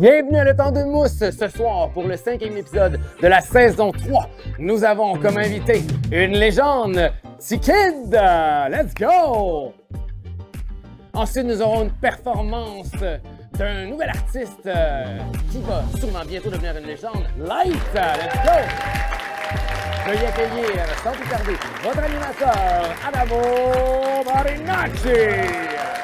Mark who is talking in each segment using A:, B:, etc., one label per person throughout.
A: Bienvenue à Le Temps de Mousse ce soir pour le cinquième épisode de la saison 3. Nous avons comme invité une légende, t Let's go! Ensuite, nous aurons une performance d'un nouvel artiste euh, qui va sûrement bientôt devenir une légende, Light. Let's go! Veuillez accueillir, sans plus tarder, votre animateur, Adamo Marinacci.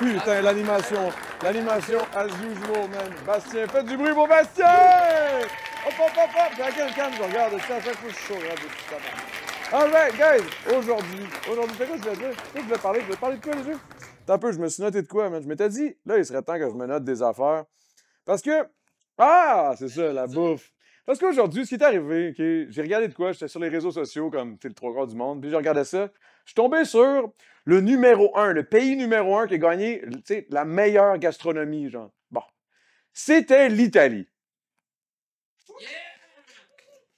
B: Putain, l'animation. L'animation as usual, man. Bastien, faites du bruit pour Bastien! Hop, hop, hop, hop! J'ai quelqu'un je regarde ça, à chaque fois je chaud, regarde right, Alright, guys, aujourd'hui, aujourd'hui, c'est quoi je veux, dire? Je voulais parler, je veux parler de quoi, les yeux? T'as peu, je me suis noté de quoi, man? Je m'étais dit, là, il serait temps que je me note des affaires. Parce que. Ah! C'est ça, la bouffe. Parce qu'aujourd'hui, ce qui est arrivé, okay, j'ai regardé de quoi, j'étais sur les réseaux sociaux, comme le trois quarts du monde, puis j'ai regardé ça. Je suis tombé sur le numéro un, le pays numéro un qui a gagné la meilleure gastronomie, genre. Bon. C'était l'Italie.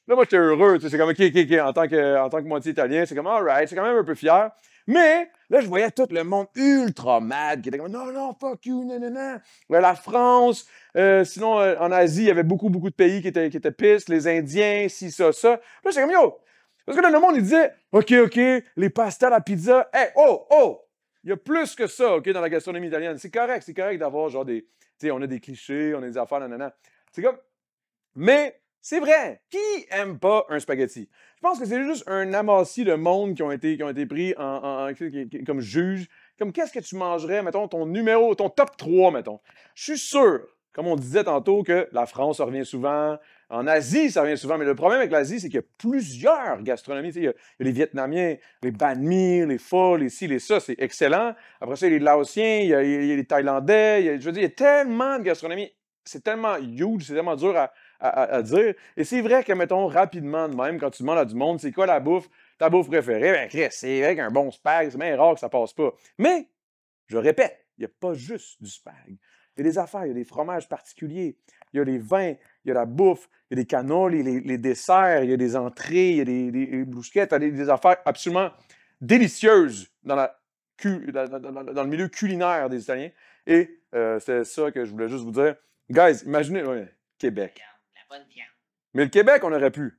B: Là, moi, j'étais heureux. C'est comme, OK, OK, OK, en tant que, en tant que moitié italien, c'est comme, all right, c'est quand même un peu fier. Mais là, je voyais tout le monde ultra mad qui était comme, non, non, fuck you, non, non, non. La France, euh, sinon, euh, en Asie, il y avait beaucoup, beaucoup de pays qui étaient, qui étaient pistes, les Indiens, ci, ça, ça. Là, c'est comme, yo, parce que le monde, il disait, OK, OK, les pastas, la pizza, hé, oh, oh! Il y a plus que ça, OK, dans la gastronomie italienne. C'est correct, c'est correct d'avoir genre des. Tu sais, on a des clichés, on a des affaires, nanana. C'est comme. Mais c'est vrai. Qui aime pas un spaghetti? Je pense que c'est juste un amassis de monde qui ont été, qui ont été pris en, comme juge. Comme qu'est-ce que tu mangerais, mettons, ton numéro, ton top 3, mettons. Je suis sûr, comme on disait tantôt, que la France revient souvent, en Asie, ça vient souvent, mais le problème avec l'Asie, c'est qu'il y a plusieurs gastronomies. Il y, a, les Vietnamiens, les banh les pho, les ci, les ça, c'est excellent. Après ça, il y a les Laotiens, il y a, les Thaïlandais. Il je veux dire, il y a tellement de gastronomie. C'est tellement huge, c'est tellement dur à, dire. Et c'est vrai que, mettons, rapidement de même, quand tu demandes à du monde, c'est quoi la bouffe, ta bouffe préférée? Ben, c'est avec un bon spag, c'est bien rare que ça passe pas. Mais, je répète, il n'y a pas juste du spag. Il y a des affaires, il y a des fromages particuliers, il y a les vins, il y a la bouffe, il y a des canaux, les, les desserts, il y a des entrées, il y a des, des, des il y a des affaires absolument délicieuses dans, la, dans, le milieu culinaire des Italiens. Et euh, c'est ça que je voulais juste vous dire. Guys, imaginez, Québec. La bonne viande. Mais le Québec, on aurait pu.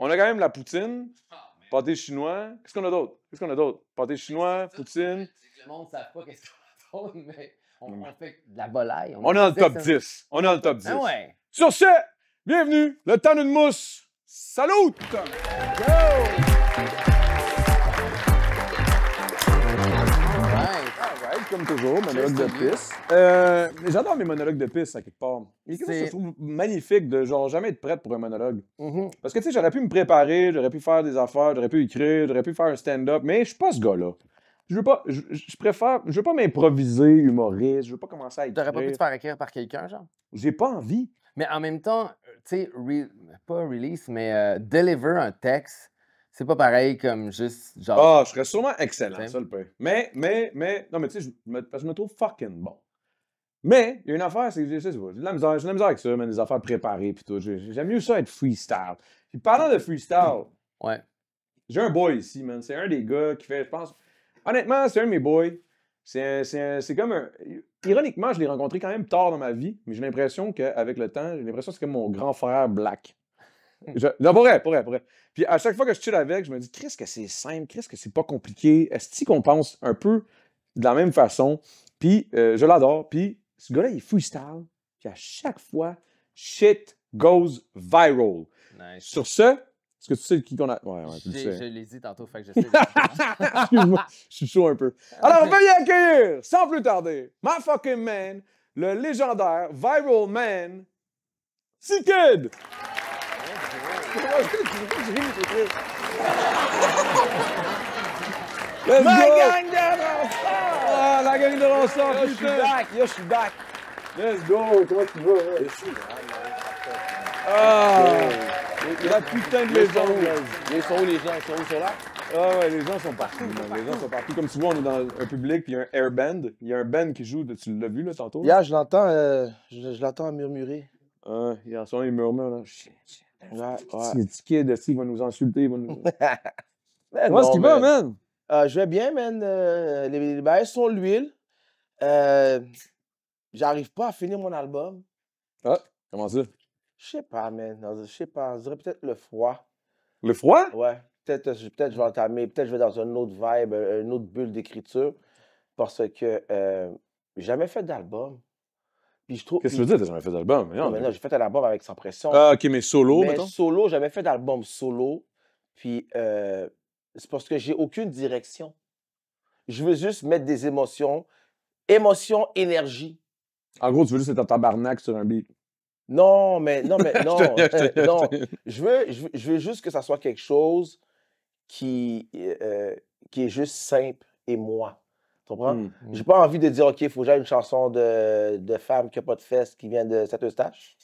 B: On a quand même la poutine, oh, pâté chinois. Qu'est-ce qu'on a d'autre? Qu'est-ce qu'on a d'autre? Pâté chinois, poutine.
A: Le monde ne sait pas qu'est-ce qu'on a d'autre, mais on, fait de la volaille. On, est en le top
B: 10. On est en le top 10. ouais. Sur ce, Bienvenue, le temps d'une mousse. Salut! comme toujours, monologue de pisse. Euh, j'adore mes monologues de piste, à quelque part. Il trouve magnifique de genre jamais être prêt pour un monologue. Mm-hmm. Parce que, tu sais, j'aurais pu me préparer, j'aurais pu faire des affaires, j'aurais pu écrire, j'aurais pu faire un stand-up, mais je suis pas ce gars-là. Je veux pas, je, je préfère, je veux pas m'improviser humoriste, je veux pas commencer
A: à écrire. T'aurais pas pu te faire écrire par quelqu'un, genre? J'ai pas envie. Mais en même temps, tu sais, pas release, mais euh, deliver un texte, c'est pas pareil comme juste genre. Ah, oh, je
B: serais sûrement excellent, ça le peut. Mais, mais, mais, non, mais tu sais, je me, je me trouve fucking bon. Mais, il y a une affaire, c'est que j'ai la misère, j'ai de la misère avec ça, mais des affaires préparées pis tout. J'aime mieux ça être freestyle. Puis parlant de freestyle, ouais. j'ai un boy ici, man. C'est un des gars qui fait, je pense, honnêtement, c'est un de mes boys c'est comme un. Ironiquement, je l'ai rencontré quand même tard dans ma vie, mais j'ai l'impression qu'avec le temps, j'ai l'impression que c'est comme mon grand frère black. Hmm. Je, non, pour vrai, pour Puis à chaque fois que je tue avec, je me dis, Chris, que c'est simple, Chris, que c'est pas compliqué. Est-ce qu'on pense un peu de la même façon? Puis euh, je l'adore. Puis ce gars-là, il est freestyle. Puis à chaque fois, shit goes viral. Sur ce, est-ce que tu sais qui qu'on a. Ouais, ouais, tu le sais. Je
A: l'ai dit tantôt, fait que je sais.
B: Excuse-moi, je suis chaud un peu. Alors, veuillez accueillir, sans plus tarder, my fucking man, le légendaire viral man, C-Kid!
C: Let's My ma gang de Ronsard! Ah, la gang de Ronsard,
B: putain! Je suis back, yo, je suis back!
C: Let's go, comment tu vas? Je suis back, Ah! la putain de maison Ils sont où les gens? Ils sont où ceux là?
B: Ah ouais, les gens sont partis, Les gens sont partis. Comme souvent, on est dans un public, puis il y a un air band. Il y a un band qui joue, tu l'as vu là tantôt? Yeah, je
C: l'entends, euh, je, l'entends murmurer.
B: Ah, il y a souvent, il murmure là. Shit, shit. Ouais, Petit kid, il va nous insulter, il va nous...
C: Comment ce qu'il va, man? Euh, je vais bien, man. Euh, les, bails sont l'huile. J'arrive pas à finir mon album. Ah, comment ça? Je sais pas, man. Je sais pas. Je dirais peut-être le froid. Le froid? Ouais. Peut-être que euh, je vais hmm. entamer, peut-être je vais dans une autre vibe, euh, une autre bulle d'écriture. Parce que euh, j'ai jamais fait d'album. Puis je trouve. Qu'est-ce que tu veux dire, t'as jamais fait d'album? Non, mais non, j'ai fait un album avec Sans Pression. Ah, ok, mais solo, mais mettons? solo, jamais fait d'album solo. Puis euh, c'est parce que j'ai aucune direction. Je veux juste mettre des émotions. émotions, énergie. En gros, tu veux juste être en tabarnak sur un beat. Non, mais non, mais non, je veux, je juste que ça soit quelque chose qui, euh, euh, qui est juste simple et moi. Tu comprends? Mmh, J'ai mmh. pas envie de dire, OK, il faut que une chanson de, de femme qui n'a pas de fesses qui vient de cette eustache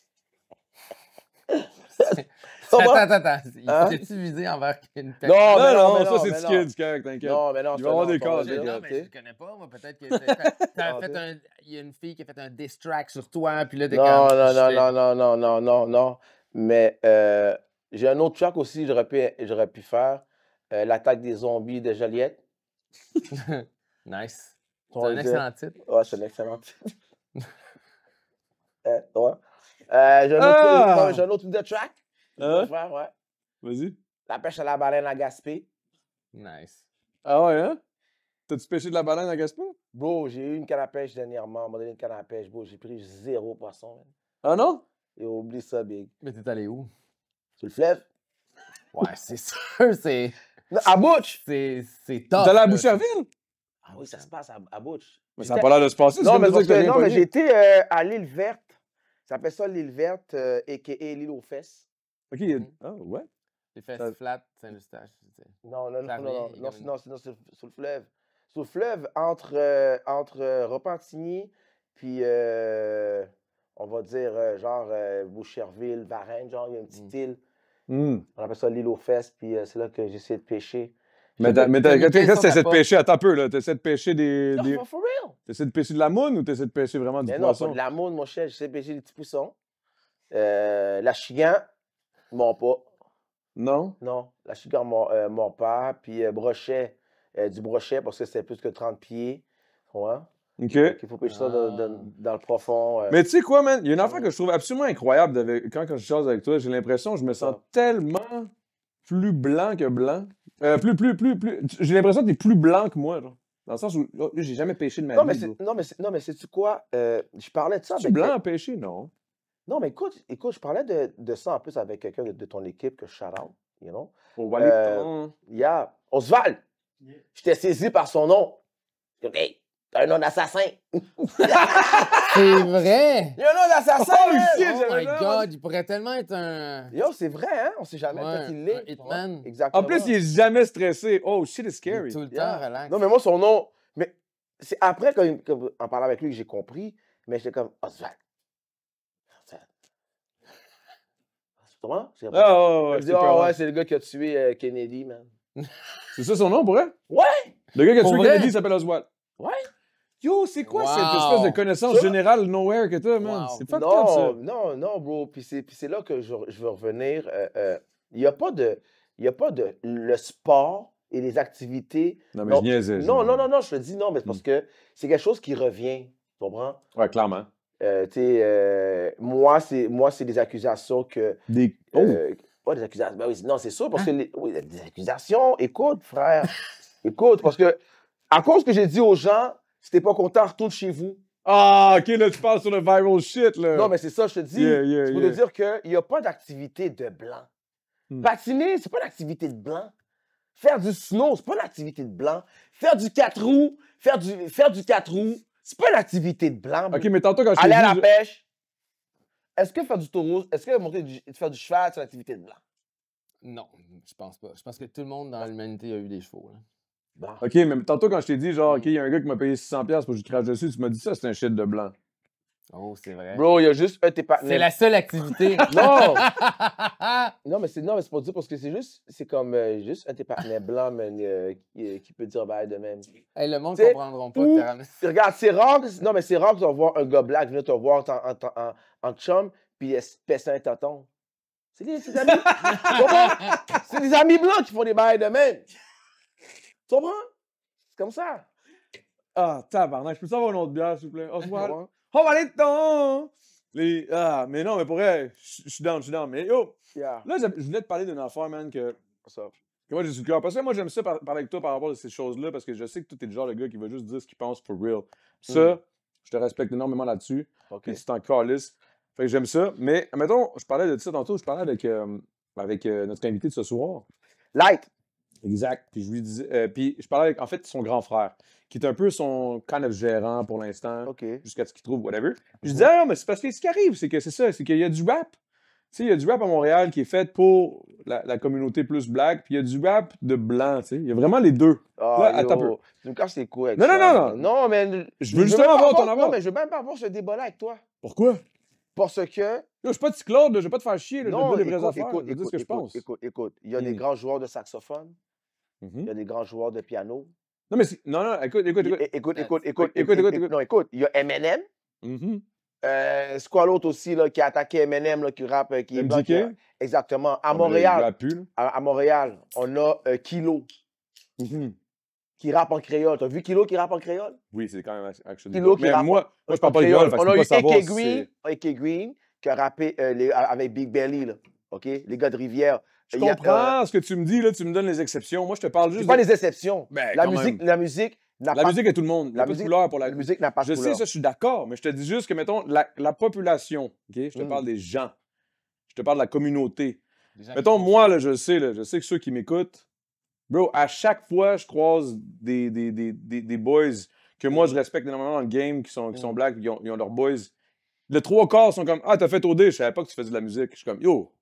D: Attends, attends, attends. Il hein? s'est-tu
A: visé envers une personne. Non, non, non, ça, c'est du kid, du t'inquiète. Non, mais non, Il va avoir des cas. Non, mais je connais pas, moi. Peut-être qu'il fait ah, un. Il y a une fille qui a fait un diss track sur toi, puis là, t'es comme. Non, non, non,
C: non, non, non, non, non. Mais euh, j'ai un autre track aussi, j'aurais pu, j'aurais pu faire. Euh, l'attaque des zombies de Joliette.
A: nice. C'est un excellent titre. Ouais, c'est un excellent titre. euh, ouais. Euh, j'ai un, ah!
C: un autre track. Ah ouais. Vas-y. La pêche à la baleine à Gaspé. Nice. Ah ouais, hein? T'as-tu pêché de la baleine à Gaspé? Bro, j'ai eu une canne à pêche dernièrement. On m'a donné une canne à pêche, bro. J'ai pris zéro poisson.
A: Ah non? Et oublie ça, big. Mais t'es allé où? Sur le fleuve? Ouais, c'est sûr, c'est. À Butch! C'est top. T'es allé à Boucherville?
C: Ah oui, ça hein. se passe à, à Mais ça n'a pas l'air de se passer. Non, mais, non mais j'étais euh, à l'île verte. Ça s'appelle ça l'île verte, et euh, et l'île aux fesses.
A: OK, il y a. Mmh. Ah, ouais. Les fesses Ça- flat, Saint-Eustache.
C: Mmh. Non, non, non, non, non, non, sur, le fleuve. Sur le fleuve, entre, euh, entre euh, Repentigny, puis euh, on va dire, genre, Boucherville, Varennes, genre, il y a une mmh. petite île. On appelle ça l'île aux fesses, puis c'est là que j'essaie de pêcher.
D: Mais t'as- mais de pêcher,
B: attends un peu, là. T'essaies de pêcher des. Non, des- for- real! T'essaies de pêcher de la moune ou t'essaies de pêcher vraiment du Mais non, pas de
C: la moune, mon cher, j'essaie de pêcher des petits poussons. Euh, la chigan, mon pas. Non? Non. La Chica mon, euh, pas, puis euh, brochet, euh, du brochet, parce que c'est plus que 30 pieds. Ouais. OK. il faut pêcher ça dans ah. le profond. Mais tu
B: sais quoi, man? Il y a une affaire que je trouve absolument incroyable quand, quand je chasse avec toi. J'ai l'impression que je me sens tellement plus blanc que blanc. plus, plus, plus, plus. J'ai l'impression que es plus blanc que moi, Dans le sens où oh, j'ai jamais pêché de ma non, vie. Mais
C: non, mais, non, mais sais-tu quoi? je parlais de ça avec. Tu blanc à pêcher, non? Non, mais écoute, écoute je parlais de, de ça en plus avec quelqu'un de, de, ton équipe que shout out, you know. Oh, Walid, euh, yeah. Oswald! J'étais saisi par son nom. Hey, t'as un nom d'assassin! c'est
A: vrai! Il y a un nom d'assassin! Oh, oh my god, il pourrait tellement être un. Yo, c'est vrai, hein? On sait jamais. Ouais, est. Exactement. En plus, il est jamais stressé. Oh shit, it's scary. tout le temps, relax.
C: Non, mais moi, son nom. Mais c'est après, en parlant avec lui, que j'ai compris. Mais j'étais comme Oswald. Ah ouais, ah, c'est le gars qui a tué euh, Kennedy, man. c'est ça son nom, pour vrai? Ouais! Le gars qui a tué Kennedy s'appelle Oswald.
B: Ouais! Yo, c'est quoi C'est cette espèce de connaissance générale nowhere que as, man? C'est pas non, ça.
C: Non, non, bro. Puis c'est là que je, je veux revenir. Il euh, n'y euh, a pas de... Il a pas de... Le sport et les activités... Non, mais je niaise, Non, non, non, non, je te dis non, mais c'est parce hmm. que c'est quelque chose qui revient, tu comprends? Ouais, clairement. Euh, euh, moi, c'est moi, c'est des accusations que.
B: Des... Euh,
C: oh! des accusations. Ben oui, non, c'est sûr, parce hein? que. oui, des accusations. Écoute, frère. écoute, parce que, à cause que j'ai dit aux gens, si t'es pas content, retourne chez vous. Ah, ok, là, tu parles sur le viral shit, là. Non, mais c'est ça, je te dis. te dire qu'il n'y a pas d'activité de blanc. Hmm. Patiner, c'est pas d'activité de blanc. Faire du snow, c'est pas d'activité de blanc. Faire du 4 roues, faire du, faire du 4 roues, c'est pas une activité de blanc. OK, mais tantôt,
A: quand je Aller à la pêche. Est-ce que faire du taureau, est-ce que monter du, faire du cheval, c'est une activité de blanc? Non, je pense pas. Je pense que tout le monde dans bah. l'humanité a eu des chevaux. Là. Bah. OK,
B: mais tantôt, quand je t'ai dit, genre, mm. OK, il y a un gars qui m'a payé 600$ pour que je crache dessus, tu m'as dit ça, c'est un shit de blanc.
D: Oh,
A: c'est vrai. Bro, il y a
C: juste un de tes
B: partenaires. C'est la seule activité. non!
C: non, mais c'est non, mais c'est pour dire parce que c'est juste c'est comme euh, juste un de tes partenaires blancs euh, euh, qui, peut dire
A: bye de même. Hey, le monde ne comprendront pas.
C: regarde, c'est rare non mais c'est rare tu vas voir un gars black venir te voir en, en, en, chum puis espèce un tonton. C'est des, amis. c'est des amis blancs qui font des bails de même. Tu comprends? C'est comme ça.
B: Ah, tabarnak, je peux savoir une autre bière, s'il vous plaît. revoir. On va aller dedans! ah, mais non, mais pour vrai, je suis down, je suis down. Mais yo, là, je voulais te parler d'une affaire, man, que. moi, j'ai du cœur. Parce que moi, j'aime ça parler avec toi par rapport à ces choses-là, parce que je sais que tu es le genre de gars qui veut juste dire ce qu'il pense for real. Ça, hmm. je te respecte énormément là-dessus. et c'est encore calice. Fait que j'aime ça. Mais, mettons, je parlais de ça tantôt, je parlais avec, euh, avec euh, notre invité de ce soir. Like! Exact. Puis je lui disais... Euh, puis je parlais avec, en fait, son grand frère, qui est un peu son kind of gérant pour l'instant, jusqu'à ce qu'il trouve whatever. je disais mhm. « ah non, mais c'est parce que ce qui arrive, c'est que c'est ça, c'est qu'il y a du rap. Tu sais, il y a du rap à Montréal qui est fait pour la, communauté plus black, puis il y a du rap de blanc, tu sais. Il y a vraiment les deux. Ah, Là, attends
C: Tu me casses les couilles. Non, non, non, non. Non, mais. Je veux justement avoir ton avocat. Non, mais je veux même pas avoir ce débat-là avec toi. Pourquoi? Parce que. Yo, je suis pas de Claude, je vais pas te faire chier. non, je vrais écoute, écoute, écoute, écoute, ce que je pense. Écoute, il y a des hmm. grands joueurs de saxophone, mm-hmm. il y a des grands joueurs de piano. Non, mais non, non, euh, écoute, écoute, écoute. Écoute, écoute, écoute, Non, écoute, il y a Eminem. Mm euh, aussi là, qui a attaqué Eminem, là, qui rappe, euh, qui est blanc, euh, Exactement. À ah, Montréal, à, Montréal, on a Kilo. Mm-hmm qui rappe en créole. T'as vu Kilo qui rappe en créole?
B: Oui, c'est quand même Kilo qui rappe moi, moi, je parle pas de créole On a eu pas
C: Green, qui a rappé euh, avec Big Belly, là. OK? Les gars de Rivière. Je comprends
B: euh, ce que tu me dis, là. Tu me donnes les exceptions. Moi, je te parle juste. pas les exceptions. Ben, la, musique, la,
C: musique, la musique. La musique est tout le monde. La musique, couleur pour la... musique n'a pas de je Je sais, ça, je
B: suis d'accord, mais je te dis juste que, mettons, la, population, OK? Je te mm. parle des gens. Je te parle de la communauté. Mettons, moi, je sais, je sais que ceux qui m'écoutent, Bro, à chaque fois, je croise des, des, des, des, boys que moi, je respecte énormément dans le game, qui sont, qui sont mm. blacks, qui ont, ils ont leurs boys. Les trois quarts sont comme Ah, t'as fait OD, je savais pas que tu faisais de la musique. Je suis comme Yo,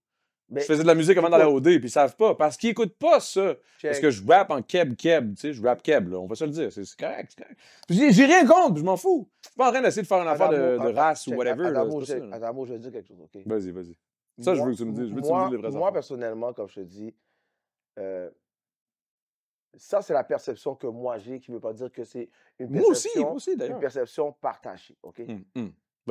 B: je ben, faisais de la musique avant d'aller à OD, puis ils savent pas. Parce qu'ils écoutent pas ça. Parce que je rappe en keb keb, tu sais, je rappe keb, là, on va se le dire. C'est correct, c'est correct. Puis j'ai rien contre, je m'en fous. Je suis pas en train d'essayer de faire une affaire de, race ou whatever. Attends,
C: moi, je vais dire quelque chose, OK? Vas-y,
B: vas-y. Ça, je veux que tu me dises. Je veux que tu me dises les Moi,
C: personnellement, comme je te dis, euh, ça, c'est la perception que moi j'ai, qui ne veut pas dire que c'est une perception, aussi, une perception partagée. OK? Mmh, mmh.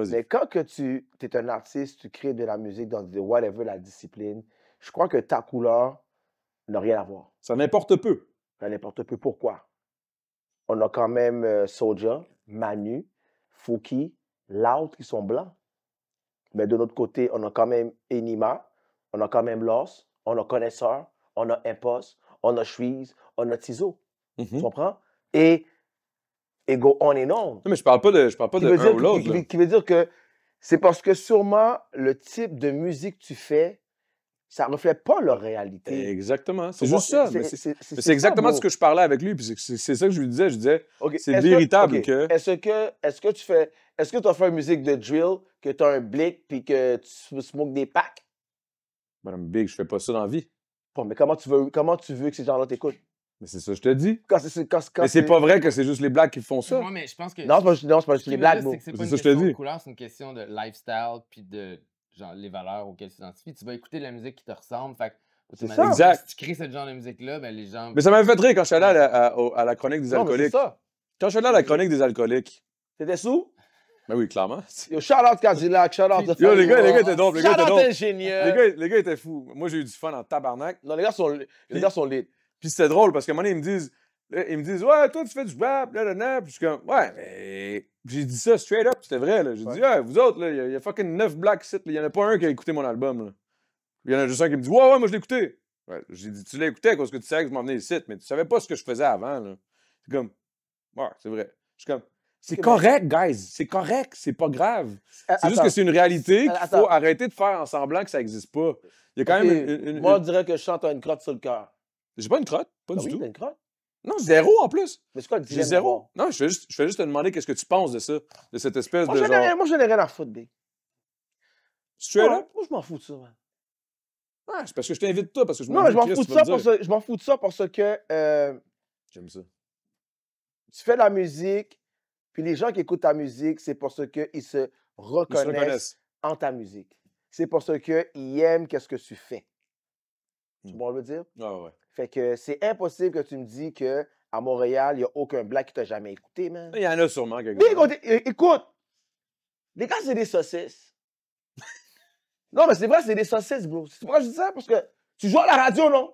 C: Mais quand que tu es un artiste, tu crées de la musique dans whatever la discipline, je crois que ta couleur n'a rien à voir. Ça n'importe peu. Ça n'importe peu. Pourquoi? On a quand même Soldier, euh, Soja, Manu, Fouki, Loud qui sont blancs. Mais de notre côté, on a quand même Enima, on a quand même Loss, on a Connaisseur, on a Impost, on a Shreeze, on notre ciseau. Tu mhm. comprends? Et, et go on et non. mais je parle pas de, je parle pas de l'autre. Qui, veut dire que c'est parce que sûrement le type de musique que tu fais, ça reflète pas leur réalité. Exactement, c'est juste ça. C'est exactement ce que je
B: parlais avec lui, c'est ça que je lui disais. Je disais, c'est véritable que. Est-ce
C: que, est que tu fais, est-ce que tu as fait une musique de drill, que tu as un blick, puis que tu smokes des packs? Madame Big, je fais pas ça dans la vie. Bon, mais comment tu veux, comment tu veux que ces gens-là t'écoutent? Mais c'est ça, que je te dis. c'est,
B: mais c'est pas vrai que c'est juste les blacks qui font ça. Moi, mais je pense que. Non, c'est pas, juste les blacks, C'est, c'est pas une ça, question je te de couleur,
A: c'est une question de lifestyle puis de genre les valeurs auxquelles tu t'identifies. Tu vas écouter de la musique qui te ressemble. Fait c'est Exact. Si tu crées ce genre de musique-là, ben les gens. Mais ça m'a
B: fait rire quand je suis allé à la, chronique des alcooliques. c'est ça. Quand je suis allé à la chronique des alcooliques. T'étais sous? Ben oui, clairement.
C: Yo, shout out Cadillac, shout out Yo, les gars, les gars étaient drôles. Les gars étaient Les
B: gars, les gars étaient fous. Moi, j'ai eu du fun en tabarnak. Non, les gars sont, les gars sont lits. Puis c'était drôle parce qu'à un moment donné, ils me disent, ils me disent Ouais, toi, tu fais du rap, là, là, là. Puis je suis comme Ouais, mais. J'ai dit ça straight up, c'était vrai. J'ai dit Ouais, vous autres, il y, a fucking neuf black sites, il n'y en a pas un qui a écouté mon album. Il y en a juste un qui me dit Ouais, ouais, moi je l'ai écouté. Ouais, j'ai dit Tu l'as écouté parce que tu savais que je m'en venais ici, mais tu savais pas ce que je faisais avant. C'est comme Ouais, c'est vrai. Je suis comme c'est correct, guys. C'est correct. C'est pas grave. C'est juste que c'est une réalité qu'il faut arrêter de faire en semblant que ça n'existe pas. Il y a quand même une, Moi, on
C: dirait que je chante une crotte sur le cœur. J'ai pas une crotte, pas ben du tout. une crotte.
B: Non, zéro en plus. Mais c'est quoi le J'ai zéro. Non, je fais, juste, je juste te demander qu'est-ce que tu penses de ça, de cette espèce de. moi,
C: j'en ai rien à foutre, Tu es là? Moi, je m'en fous de ça, Ah, c'est parce que je t'invite toi, parce que je m'en fous de ça. Non, je m'en fous de ça parce que. Euh, J'aime ça. Tu fais de la musique, puis les gens qui écoutent ta musique, c'est parce qu'ils se reconnaissent, se reconnaissent en ta musique. C'est parce qu'ils aiment qu'est-ce que tu fais. Tu hmm. vois le dire? Ah ouais. Fait que c'est impossible que tu me dis que à Montréal, il n'y a aucun black qui t'a jamais écouté, man. Il y en a sûrement quelqu'un. écoute, les gars, c'est des saucisses. non, mais c'est vrai, c'est des saucisses, bro. C'est pourquoi je dis ça? Parce que tu joues à la radio, non?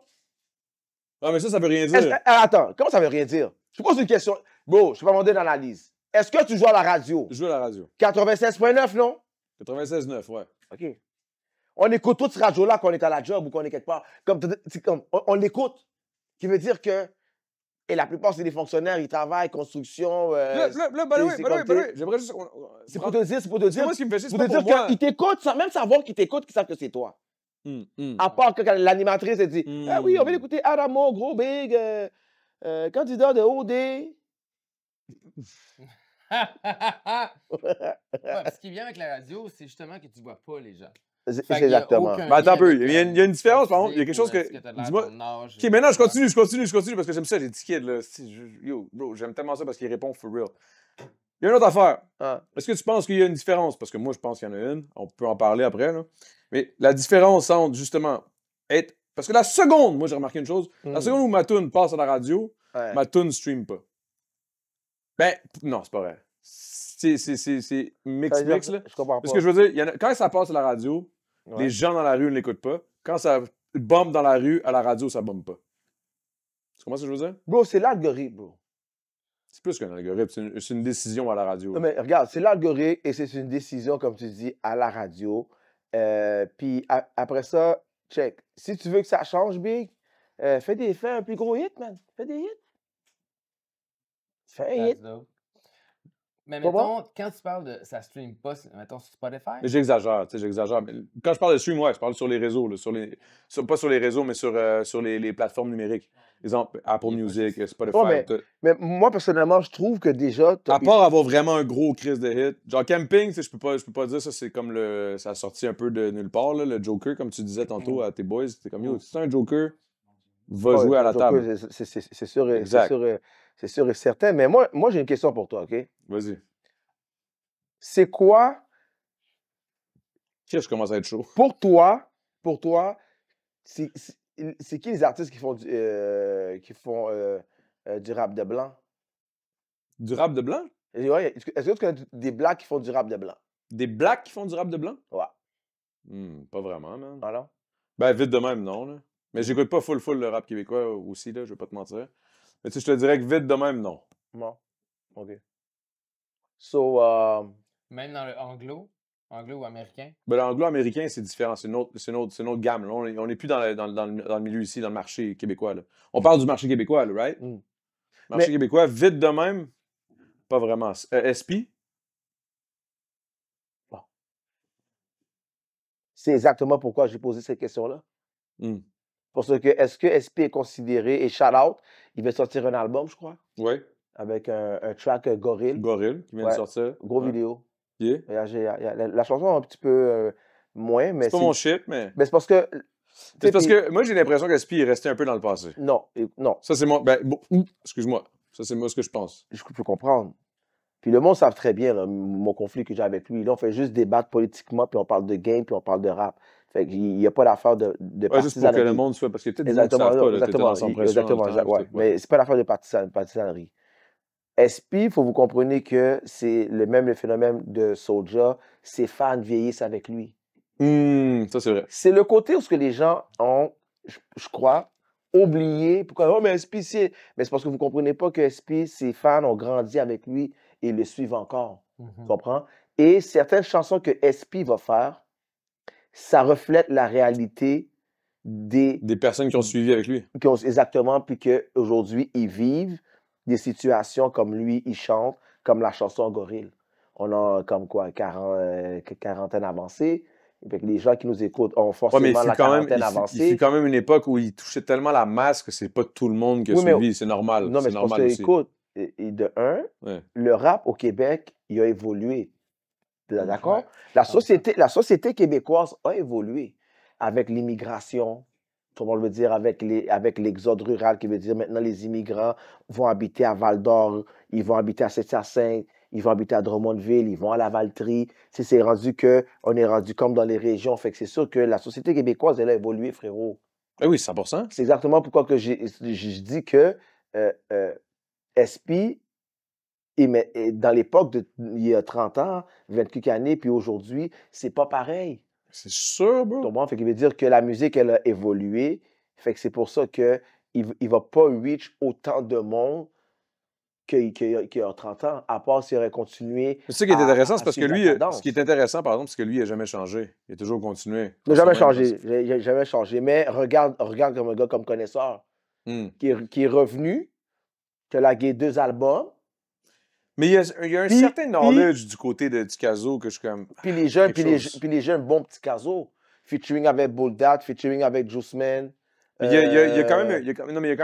C: Non, ah, mais ça, ça veut rien dire. Attends, comment ça veut rien dire? Je pose une question. Bro, je vais demander une analyse. Est-ce que tu joues à la radio? Je joue à la radio. 96.9, non? 96.9, ouais. OK. On écoute tout ce radio-là quand on est à la job ou quand on est quelque part. Comme, on, on l'écoute. Qui veut dire que. Et la plupart, c'est des fonctionnaires, ils travaillent, construction. Euh, le, le, le, J'aimerais juste. C'est pour te dire, c'est pour te dire. C'est moi qui me fait juste pour, pour te dire qu'ils t'écoutent sans même savoir qu'ils t'écoutent, qu'ils savent que c'est toi. Hmm, hmm. à part que l'animatrice, elle dit hmm. Ah oui, on veut écouter Aramo, gros big, euh, euh candidat de OD.
A: ouais, ce qui vient avec la radio, c'est justement que tu vois pas les gens. Exactement. Mais ben, attends un peu, il
B: y, a une, différence, par contre. Il y a quelque chose que. Dis-moi. Ok, maintenant, je continue, je continue, je continue, parce que j'aime ça, les tickets, là. Yo, bro, j'aime tellement ça parce qu'il répond for real. Il y a une autre affaire. Ah. Est-ce que tu penses qu'il y a une différence? Parce que moi, je pense qu'il y en a une. On peut en parler après. Là. Mais la différence entre justement être. Parce que la seconde, moi, j'ai remarqué une chose. La mm. seconde où ma tune passe à la radio, ouais. ma tune stream pas. Ben, non, c'est pas vrai. C'est mix-mix, là. Je comprends pas. Parce que je veux dire, quand ça passe à la radio, les gens dans la rue ne l'écoutent pas. Quand ça bombe dans la rue, à la radio, ça bombe pas. Tu comprends ce que je veux dire? Bro, c'est l'algorithme, bro. C'est plus qu'un algorithme, c'est une, décision à la radio. Non,
C: mais regarde, c'est l'algorithme et c'est une décision, comme tu dis, à la radio. Euh, puis après ça, check. Si tu veux que ça change, Big, euh, fais, des, fais un plus gros hit, man. Fais des hits.
A: Fais un hit. Mais mettons, quand tu parles de ça stream pas, mettons sur Spotify.
B: J'exagère, tu sais, j'exagère. Quand je parle de stream, ouais, je parle sur les réseaux, sur les, pas sur les réseaux, mais sur, euh, sur les, plateformes numériques. Exemple, Apple Music, Spotify.
C: mais, moi, personnellement, je trouve que déjà. À part avoir vraiment un gros crise de hit,
B: genre Camping, je peux pas, je peux pas dire ça, c'est comme le. Ça a sorti un peu de nulle part, là, le Joker, comme tu disais tantôt à tes boys. C'était
C: comme, yo, si c'est un Joker, va jouer à la table. C'est sûr. Exact c'est sûr et certain. Mais moi, moi j'ai une question pour toi, OK? Vas-y. C'est quoi. Je commence à être chaud. Pour toi, pour toi, c'est qui les artistes qui font du, euh, qui font, euh, euh, rap de blanc? Du rap de blanc? Est-ce que tu connais des blacks qui font du rap de blanc?
B: Des blacks qui font du rap de blanc? Ouais. Hum, pas vraiment, man. Alors? Ah ben, vite de même, non. Là. Mais j'écoute pas full full le rap québécois aussi, là, je vais pas te mentir. Mais tu je te dirais vite de même, non. Non. OK. So. Euh...
A: Même dans le anglo, anglo américain?
B: Ben, L'anglo-américain, c'est différent. C'est une, autre gamme. On n'est plus dans le, dans, milieu ici, dans le marché québécois. On parle du marché québécois, là, right? Mm. Marché québécois, vite de même, pas vraiment. SP? Euh,
C: c'est exactement pourquoi j'ai posé cette question-là. Mm. Parce que est-ce que SP est considéré, et shout out, il va sortir un album, je crois. Oui. Avec un, track Gorill. Euh, Gorill, qui vient de sortir. Gros vidéo. Yeah. la, chanson chanson un petit peu euh, moins, mais. C'est pas mon chip, mais. Mais c'est parce que. Euh, c'est parce que
B: moi, j'ai l'impression que SP est resté un peu dans le passé.
C: Non, non. Ça, c'est moi. Ben, excuse-moi. Ça, c'est moi ce que je pense. Je peux comprendre. Puis le monde savent très bien mon conflit que j'ai avec lui. Là, on fait juste débattre politiquement, puis on parle de game, puis on parle de rap. Il n'y a pas l'affaire de, de ouais, Juste pour que le monde soit, parce que peut-être exactement, gens exactement, pas, exactement, exactement ouais, mais c'est pas l'affaire de partisan, partisanerie. SP, il faut vous compreniez que c'est le même le phénomène de Soja, ses fans vieillissent avec lui. Hum, ça c'est vrai. C'est le côté où ce que les gens ont, je, crois, oublié. Pourquoi? Oh, mais SP, c'est. Mais c'est parce que vous ne comprenez pas que SP, ses fans ont grandi avec lui et le suivent encore. Mm-hmm. Tu comprends? Et certaines chansons que SP va faire, ça reflète la réalité des... Des personnes qui ont suivi avec lui. exactement, puis qu'aujourd'hui, ils vivent des situations comme lui, il chante, comme la chanson Gorille. On a comme quoi, 40, euh, quarantaine avancée. avec les gens qui nous écoutent ont forcément la quarantaine avancée. Il fut quand
B: même une époque où il touchait tellement la masse que c'est pas tout le monde qui a suivi, c'est normal. Non, mais normal pense que,
C: et de un, le rap au Québec, il a évolué. D'accord la, société, la société québécoise a évolué avec l'immigration, tout le dire, avec, les, avec l'exode rural qui veut dire maintenant les immigrants vont habiter à Val d'Or, ils vont habiter à 705, ils vont habiter à Drummondville, ils vont à la Valtrie. c'est rendu que, on est rendu comme dans les régions, fait que c'est sûr que la société québécoise, elle a évolué, frérot. Et eh oui, 100%. C'est exactement pourquoi que je dis que euh, euh mais, dans l'époque il y a 30 ans, 24 années, puis aujourd'hui, c'est pas pareil. C'est sûr, bro. Donc, bon, fait qu'il veut dire que la musique, elle a évolué. Fait que c'est pour ça qu'il il, va pas reach autant de monde qu'il y a 30 ans, à part s'il aurait continué. C'est ça qui est intéressant, c'est parce que lui, ce qui est
B: intéressant, par exemple, c'est que lui, il n'a jamais changé. Il a toujours continué. Il n'a jamais changé.
C: jamais changé. Mais regarde, regarde comme un gars comme connaisseur, hmm. qui, qui, est revenu, qui a lagué deux albums,
B: mais il y a, un certain knowledge du côté de Ticazo que je suis comme.
C: Puis les jeunes, puis les, puis les jeunes, bon petit Caso Featuring avec Boldat, featuring avec Juiceman. Il y, a, il, y a, quand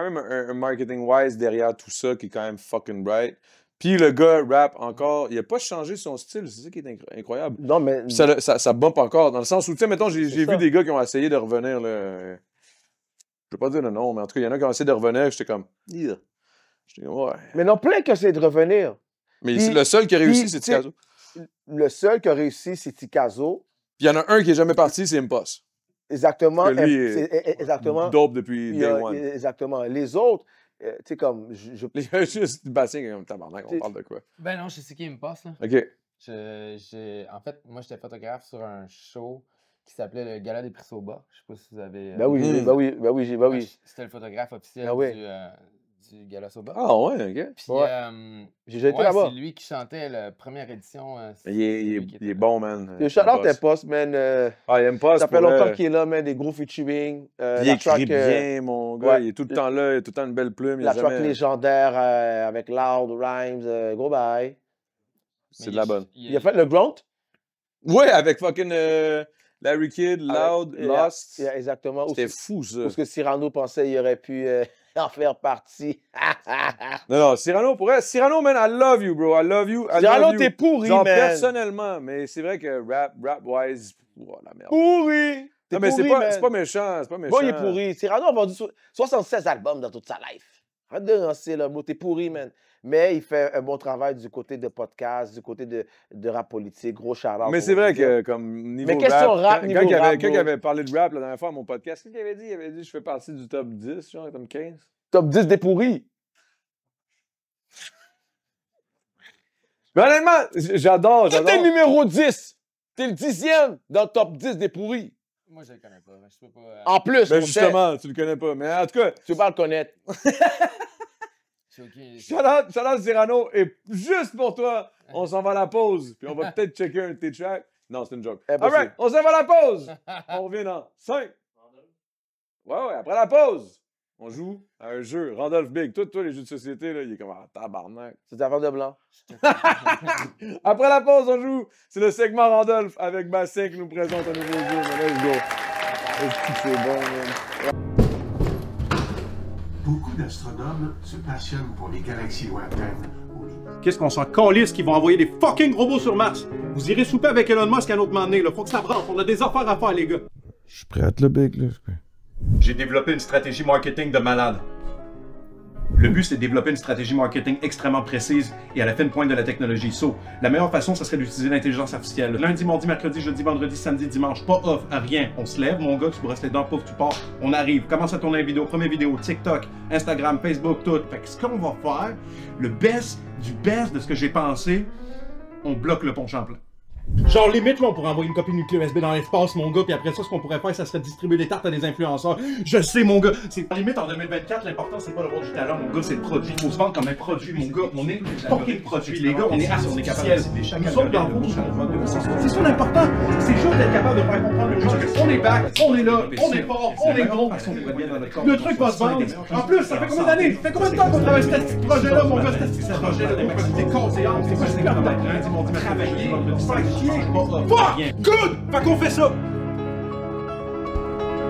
B: même, un, marketing wise derrière tout ça qui est quand même fucking bright. Puis le gars rap encore, il n'a pas changé son style, c'est ça qui est incroyable. Non, mais. ça, ça, bump encore, dans le sens où, tu sais, mettons, j'ai vu des gars qui ont essayé de revenir, Je Je vais pas dire le nom, mais en tout cas, il y en a qui ont essayé de revenir, j'étais comme. ouais.
C: Mais non, plein qui ont essayé de revenir. Mais le seul qui a réussi, c'est Ticazo. Le seul qui a réussi, c'est Ticazo. Puis il y en a un qui n'est jamais parti, c'est Impos. Exactement. Eh, eh, est, exactement. Dope depuis day euh, one. Exactement. Les autres, euh, tu sais, comme. Je, je... juste Bassin comme tabarnak, on parle de
A: quoi? Ben non, je sais qui Impos, là. OK. en fait, moi, j'étais photographe sur un show qui s'appelait le Gala des Prix bas ». Je sais pas si vous avez. Euh, ben, hmm. ben oui,
C: ben oui, ben oui, ben oui.
A: C'était le photographe officiel ben du, du Ah ouais, ok. Puis,
B: J'ai déjà été là-bas. C'est
A: lui qui chantait la première édition. Euh,
C: il, est, il, est, bon,
B: man. Le euh, shout t'es
C: est man. Euh, ah, il aime pas. Ça fait encore qu'il est là, man. Des gros featuring. il écrit bien, mon gars. Il
B: est tout le temps là. Il a tout le temps une belle plume. La track
C: légendaire avec Loud, Rhymes, go bye. C'est de la bonne. Il, a fait le grunt? Ouais, avec fucking... Larry Kidd, Loud, Lost. exactement. C'était fou, ça. Parce que Cyrano pensait qu'il aurait pu. en faire partie.
B: non, non, Cyrano, pourrait. Cyrano, man, I love you, bro. I love you. Cyrano, t'es pourri, Genre, man. personnellement, mais c'est vrai
C: que rap, rap-wise, oh la merde.
B: Pourri! Non, mais c'est pas, pas méchant, c'est pas méchant. Bon, il est pourri.
C: Cyrano a vendu 76 albums dans toute sa life. Arrête de lancer, là, bro. T'es pourri, man mais il fait un bon travail du côté de podcast, du côté de, de rap politique, gros charlatan. Mais c'est vrai que,
B: comme niveau mais question rap, rap, quand, rap, avait, il avait
C: parlé de rap la dernière fois à mon podcast, qu'est-ce qu'il avait dit? Il avait
B: dit je fais partie du top 10, genre comme 15.
C: Top 10 des pourris. Mais
B: honnêtement, j'adore, j'adore.
C: T'es numéro 10.
B: T'es le dixième dans le top 10 des pourris. Moi, je le connais
D: pas. Je peux pas. Euh, en plus, ben, mais justement,
B: tu le connais pas. Mais en tout cas. Tu pas le connaître. Shout Et juste pour toi, on s'en va à la pause. Puis on va peut-être checker un t track Non, c'est une joke. All right, on s'en va à la pause. On revient dans 5. Ouais, ouais, après la pause. On joue à un jeu. Randolph Big. Toi, les jeux de société, là, il est comme un ah, tabarnak. C'est un de blanc. après la pause, on joue. C'est le segment Randolph avec Bassin qui nous présente un nouveau jeu. let's go. C'est bon, man.
E: Beaucoup d'astronomes se passionne pour les galaxies lointaines. Qu'est-ce qu'on s'en calisse qu'ils vont envoyer des fucking robots sur Mars? Vous irez souper avec Elon Musk à un autre moment donné, là. Faut que ça brasse, on a des affaires à faire, les gars.
D: Je suis prêt à te le big, là.
E: J'ai développé une stratégie marketing de malade. Le but, c'est de développer une stratégie marketing extrêmement précise et à la fine pointe de la technologie. So, la meilleure façon, ça serait d'utiliser l'intelligence artificielle. Lundi, mardi, mercredi, jeudi, vendredi, samedi, dimanche, pas off, à rien. On se lève, mon gars, tu brosses les dents, pauvre, tu pars. On arrive, commence à tourner une vidéo, première vidéo, TikTok, Instagram, Facebook, tout. Fait que ce qu'on va faire, le best du best de ce que j'ai pensé, on bloque le pont Champlain. Genre, limite, là, on pourrait envoyer une copie nucléaire USB dans l'espace, mon gars, puis après ça, ce qu'on pourrait faire, ça serait distribuer des tartes à des influenceurs. Je sais, mon gars. C'est limite en 2024, l'important, c'est pas d'avoir du talent, mon gars, c'est le produit. Faut se vendre comme un produit, mon gars. On est le produit, les gars, on est capable. Nous sommes dans le C'est ça l'important. C'est juste d'être capable de faire comprendre le truc. On est back, on est là, on est fort, on est gros. Le truc va se vendre. En plus, ça fait combien d'années? Ça fait combien de temps qu'on travaille ce projet-là, mon gars? Ce projet-là, C'est Fuck! Good! Fait qu'on fait ça!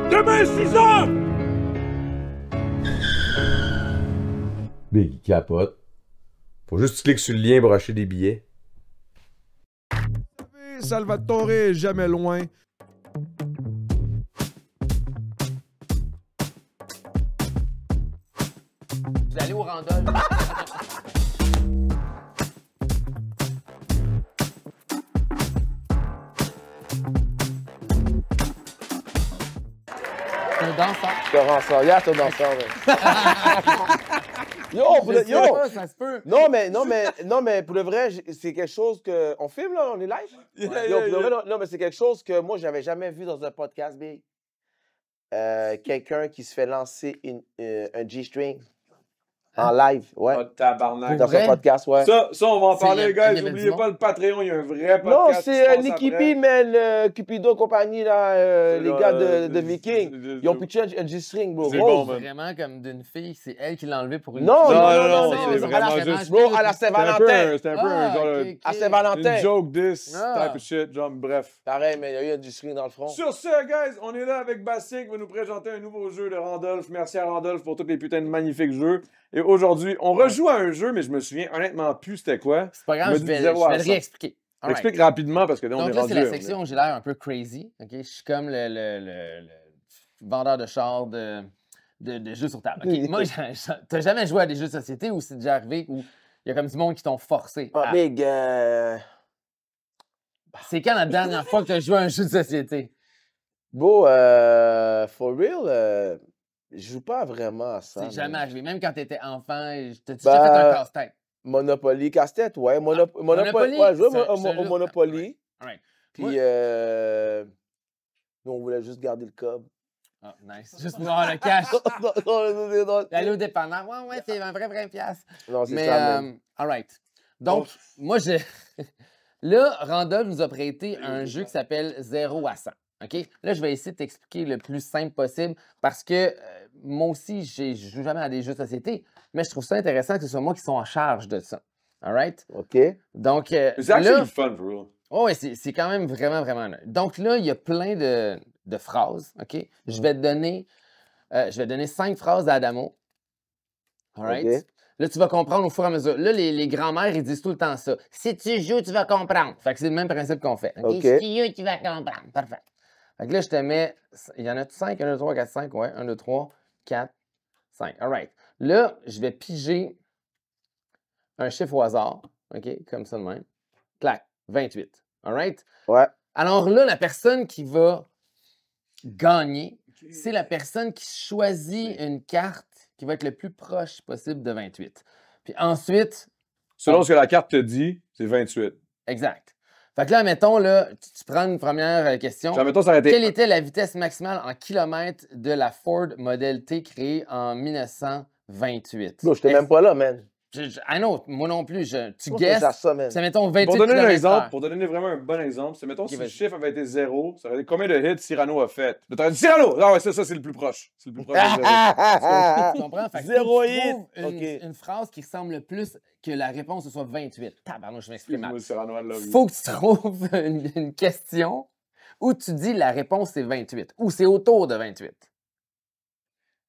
E: Demain, 6
B: Mais Big capote. Faut juste cliquer sur le lien pour acheter des billets. Salvatore est jamais loin.
A: Vous allez au randonne?
C: danseur. danseur. Yo,
D: yo.
C: Non, mais, non, mais, non, mais pour le vrai, c'est quelque chose que. On filme, là, on est live? non, mais c'est quelque chose que moi, j'avais jamais vu dans un podcast, big. Euh, quelqu'un qui se fait lancer euh, un G-string. En hein? live, ouais. Oh, tabarnak. Dans son podcast, ouais. Ça, on va en parler, les gars. N'oubliez pas
B: le Patreon,
D: il y a un vrai podcast. Non, c'est euh, Nicky
C: mais le euh, Cupido compagnie, là, euh, les gars de, Viking. Ils ont pu un du string
B: bro. C'est bon, vraiment
A: comme d'une fille, c'est elle qui l'a enlevé pour une Non, non, non, non, c'est vraiment juste. Bro, à la Saint-Valentin. C'était un peu un ah, À Saint-Valentin. joke,
B: this ah. type of
C: shit, genre, bref. Pareil, mais il y a eu un string dans le front. Sur
B: ce, guys, on est là avec Bassin qui va nous présenter un nouveau jeu de Randolph. Merci à Randolph pour tous les putains de magnifiques jeux. Et aujourd'hui, on rejoue à un jeu, mais je me souviens honnêtement plus c'était quoi. C'est pas grave, je, vais, je vais réexpliquer. Explique rapidement parce que là, on Donc est là, c'est la section
A: où j'ai l'air un peu crazy. OK? Je suis comme le, le, le, vendeur de chars de, de, jeux sur table. Moi, t'as jamais joué à des jeux de société ou c'est déjà arrivé où il y a comme du monde qui t'ont forcé. Oh, big. Euh, c'est quand la dernière fois que t'as joué à un jeu de société?
C: Bon, euh, for real, euh, je joue pas vraiment à ça. C'est jamais
A: joué. Même quand t'étais enfant, je tu que fait un ben, casse-tête?
C: Monopoly, casse-tête, ouais. Ah, Monopoly, Monopoly, ouais, je jouais au,
A: Monopoly.
C: Puis, euh, nous, on voulait juste garder le cob. Ah, nice.
A: Juste pour le cash. non, non, non, au dépanneur. Ouais, ouais, c'est un vrai, vrai pièce. Non, c'est ça. Euh, all right. Donc, moi, j'ai… Là, Random nous a prêté un jeu qui s'appelle 0 à 100. OK? Là, je vais essayer de t'expliquer le plus simple possible parce que euh, moi aussi, je joue jamais à des jeux de société, mais je trouve ça intéressant que ce soit moi qui suis en charge de ça. All right? OK. Donc, euh, là, fun, bro. Oh, oui, c'est quand même vraiment, vraiment. Donc là, il y a plein de, phrases. OK? Mm. Euh, je vais te donner, je vais donner cinq phrases à Adamo. All right? Là, tu vas comprendre au fur et à mesure. Là, les, les grands-mères, ils disent tout le temps ça. Si tu joues, tu vas comprendre. Fait que c'est le même principe qu'on fait. OK? Si tu
D: joues, tu vas comprendre.
A: Parfait. Fait que là, je te mets, il y en a 5, 1, 2, 3, 4, 5, ouais, 1, 2, 3, 4, 5. All right. Là, je vais piger un chiffre au hasard, OK, comme ça de même. Clac, 28. All right? Ouais. Alors là, la personne qui va gagner, c'est la personne qui choisit une carte qui va être le plus proche possible de 28. Puis ensuite...
B: Selon ce que la carte te dit, c'est 28.
A: Exact. Fait que là, mettons, là, tu, prends une première euh, question. Quelle était la vitesse maximale en kilomètres de la Ford Model T créée en 1928? Non,
C: n'étais même pas là, man
A: un autre moi non plus, tu guesses. Ça, mettons 28 pour donner un exemple,
B: Pour donner vraiment un bon exemple, c'est mettons si le chiffre avait été zéro, ça aurait été combien de hits Cyrano a fait de Cyrano Ah ouais, ça, ça c'est le plus proche. C'est le plus proche. tu comprends fait Zéro hit
A: une, phrase qui ressemble le plus que la réponse soit 28. Tabarnou, je m'exprime mal. Faut que tu trouves une, une question où tu dis la réponse c'est 28 ou c'est autour de 28.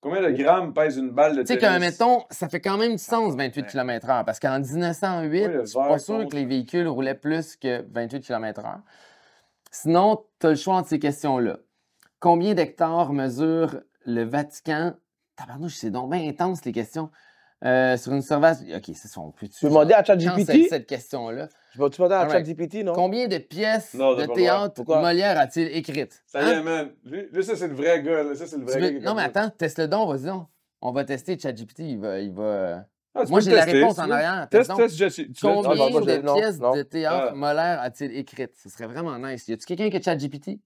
B: Combien de grammes pèse une balle de tennis? Tu sais, que,
A: mettons, ça fait quand même du sens, 28 km/h, parce qu'en 1908, je suis pas sûr que les véhicules roulaient plus que 28 km/h. Sinon, tu as le choix entre ces questions-là. Combien d'hectares mesure le Vatican? Tabarnouche, c'est donc bien intense, les questions. Euh, sur une surface. OK, c'est ça, on Tu peux demander à ChatGPT cette question-là. Je vais-tu demander à ChatGPT, non? Combien de pièces de théâtre Molière a-t-il écrites? Ça y hein? est, man. Lui, ça, c'est le vrai gars. Là. Ça, c'est le vrai gars. Non, mais attends, teste le don, vas-y, On va tester ChatGPT. Il va. Il va... Ah, moi, j'ai la réponse en arrière. Teste, teste, je, Combien ah, de pièces de théâtre ah. Molière a-t-il écrites? Ce serait vraiment nice. Y a-tu quelqu'un qui a ChatGPT?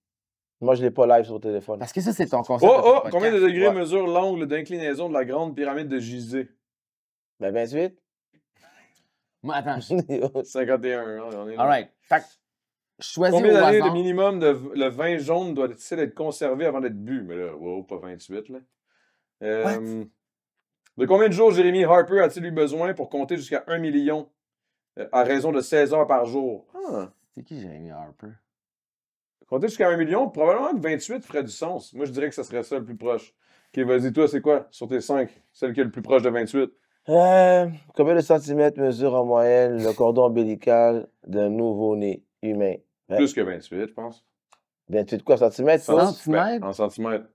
A: Moi, je l'ai pas live sur le téléphone. Parce que ça, c'est ton conseil. Oh, oh combien de degrés
B: mesure l'angle d'inclinaison de la grande pyramide de Gizeh? Ben 28.
A: Moi, attends. 51, All right. Fait Choisis Combien d'années de
B: minimum le vin jaune doit il être conservé avant d'être bu? Mais là, wow, pas 28, là. de combien de jours Jérémy Harper a-t-il eu besoin pour compter jusqu'à 1 million euh, à raison de 16 heures par jour?
A: Ah! C'est qui Jérémy Harper?
B: Compter jusqu'à 1 million, probablement que 28 ferait du sens. Moi, je dirais que ça serait ça le plus proche. Ok, vas-y, toi, c'est quoi sur tes 5, celle qui est le plus proche de 28?
C: Euh, combien de centimètres mesure en moyenne le cordon ombilical d'un nouveau-né humain? Plus que 28, je pense. 28 quoi, centimètres? Centimètres? En centimètres.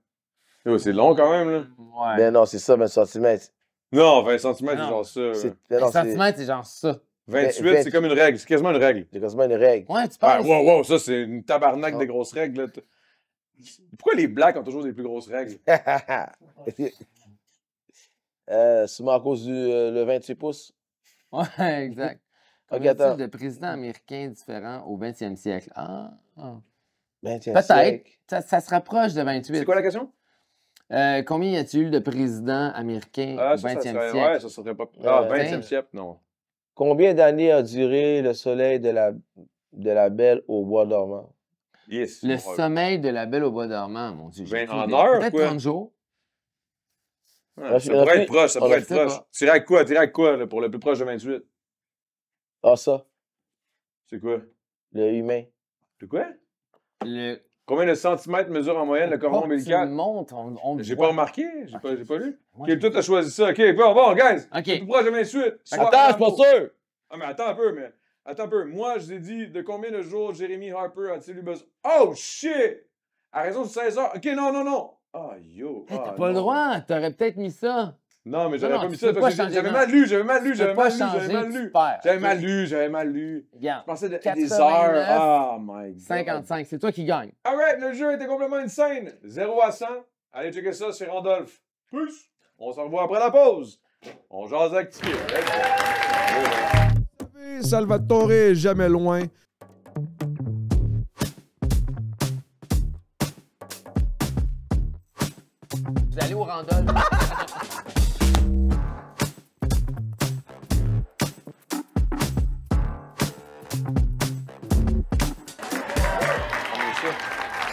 C: C'est long quand même, là. Ouais. Ben non, c'est ça, 20 centimètres. Non, 20
B: ben centimètres, c'est genre ça. C'est, 20 centimètres, c'est genre
C: ça. 28, c'est comme une règle. C'est quasiment une règle. C'est quasiment une règle. Ouais, tu ah, penses? Ouais, wow, wow, ça, c'est une tabarnak oh. de des grosses
B: règles. Pourquoi les blacks ont toujours des plus grosses règles?
C: Euh, souvent à cause du euh, le 28 pouces.
A: Ouais, exact. Combien de présidents américains différents au 20e siècle? Ah, ah. Peut-être. Ça, se rapproche de 28. C'est quoi la question? Euh, combien y a-t-il eu de présidents américains ah, au 20e ça, ça serait, siècle? ça serait pas.
B: Euh, ah, 20e siècle,
C: non. Combien d'années a duré le soleil de la, de la Belle au Bois dormant?
A: Yes, le sommeil de la Belle au Bois dormant, mon Dieu. 20 en heure, Peut-être 30 jours
B: ça pourrait être proche, ça pourrait être proche. Tu quoi, tu quoi pour le plus proche de 28?
C: Ah, ça. C'est quoi? Le humain.
B: C'est quoi? Le... Combien de centimètres mesure en moyenne le cordon ombilical?
A: monte, on, J'ai pas remarqué,
B: j'ai pas, pas, lu. Ah, ok, le tout a choisi ça. OK, bon, bon, guys. OK. Le plus proche de 28. Attends, je suis pas sûr. Ah, mais attends un peu, mais... Attends un peu. Moi, je vous ai dit de combien de jours Jérémy Harper a-t-il eu besoin? Oh, shit! À raison de 16 heures. OK, non, non, non. Ah, yo.
A: Eh, t'as ah, pas le droit, t'aurais peut-être mis ça. Non,
B: mais j'aurais pas mis ça parce que j'avais mal lu, j'avais mal lu, j'avais mal lu, j'avais mal lu. J'avais mal lu,
A: j'avais mal lu. Je
B: pensais de, des heures. Ah
A: my god. 55, c'est toi qui gagne.
B: Alright, le jeu était complètement insane. 0 à 100. Allez checker ça, c'est Randolph. Plus. On se revoit après la pause. On jase avec Salvatore est jamais loin. Randol.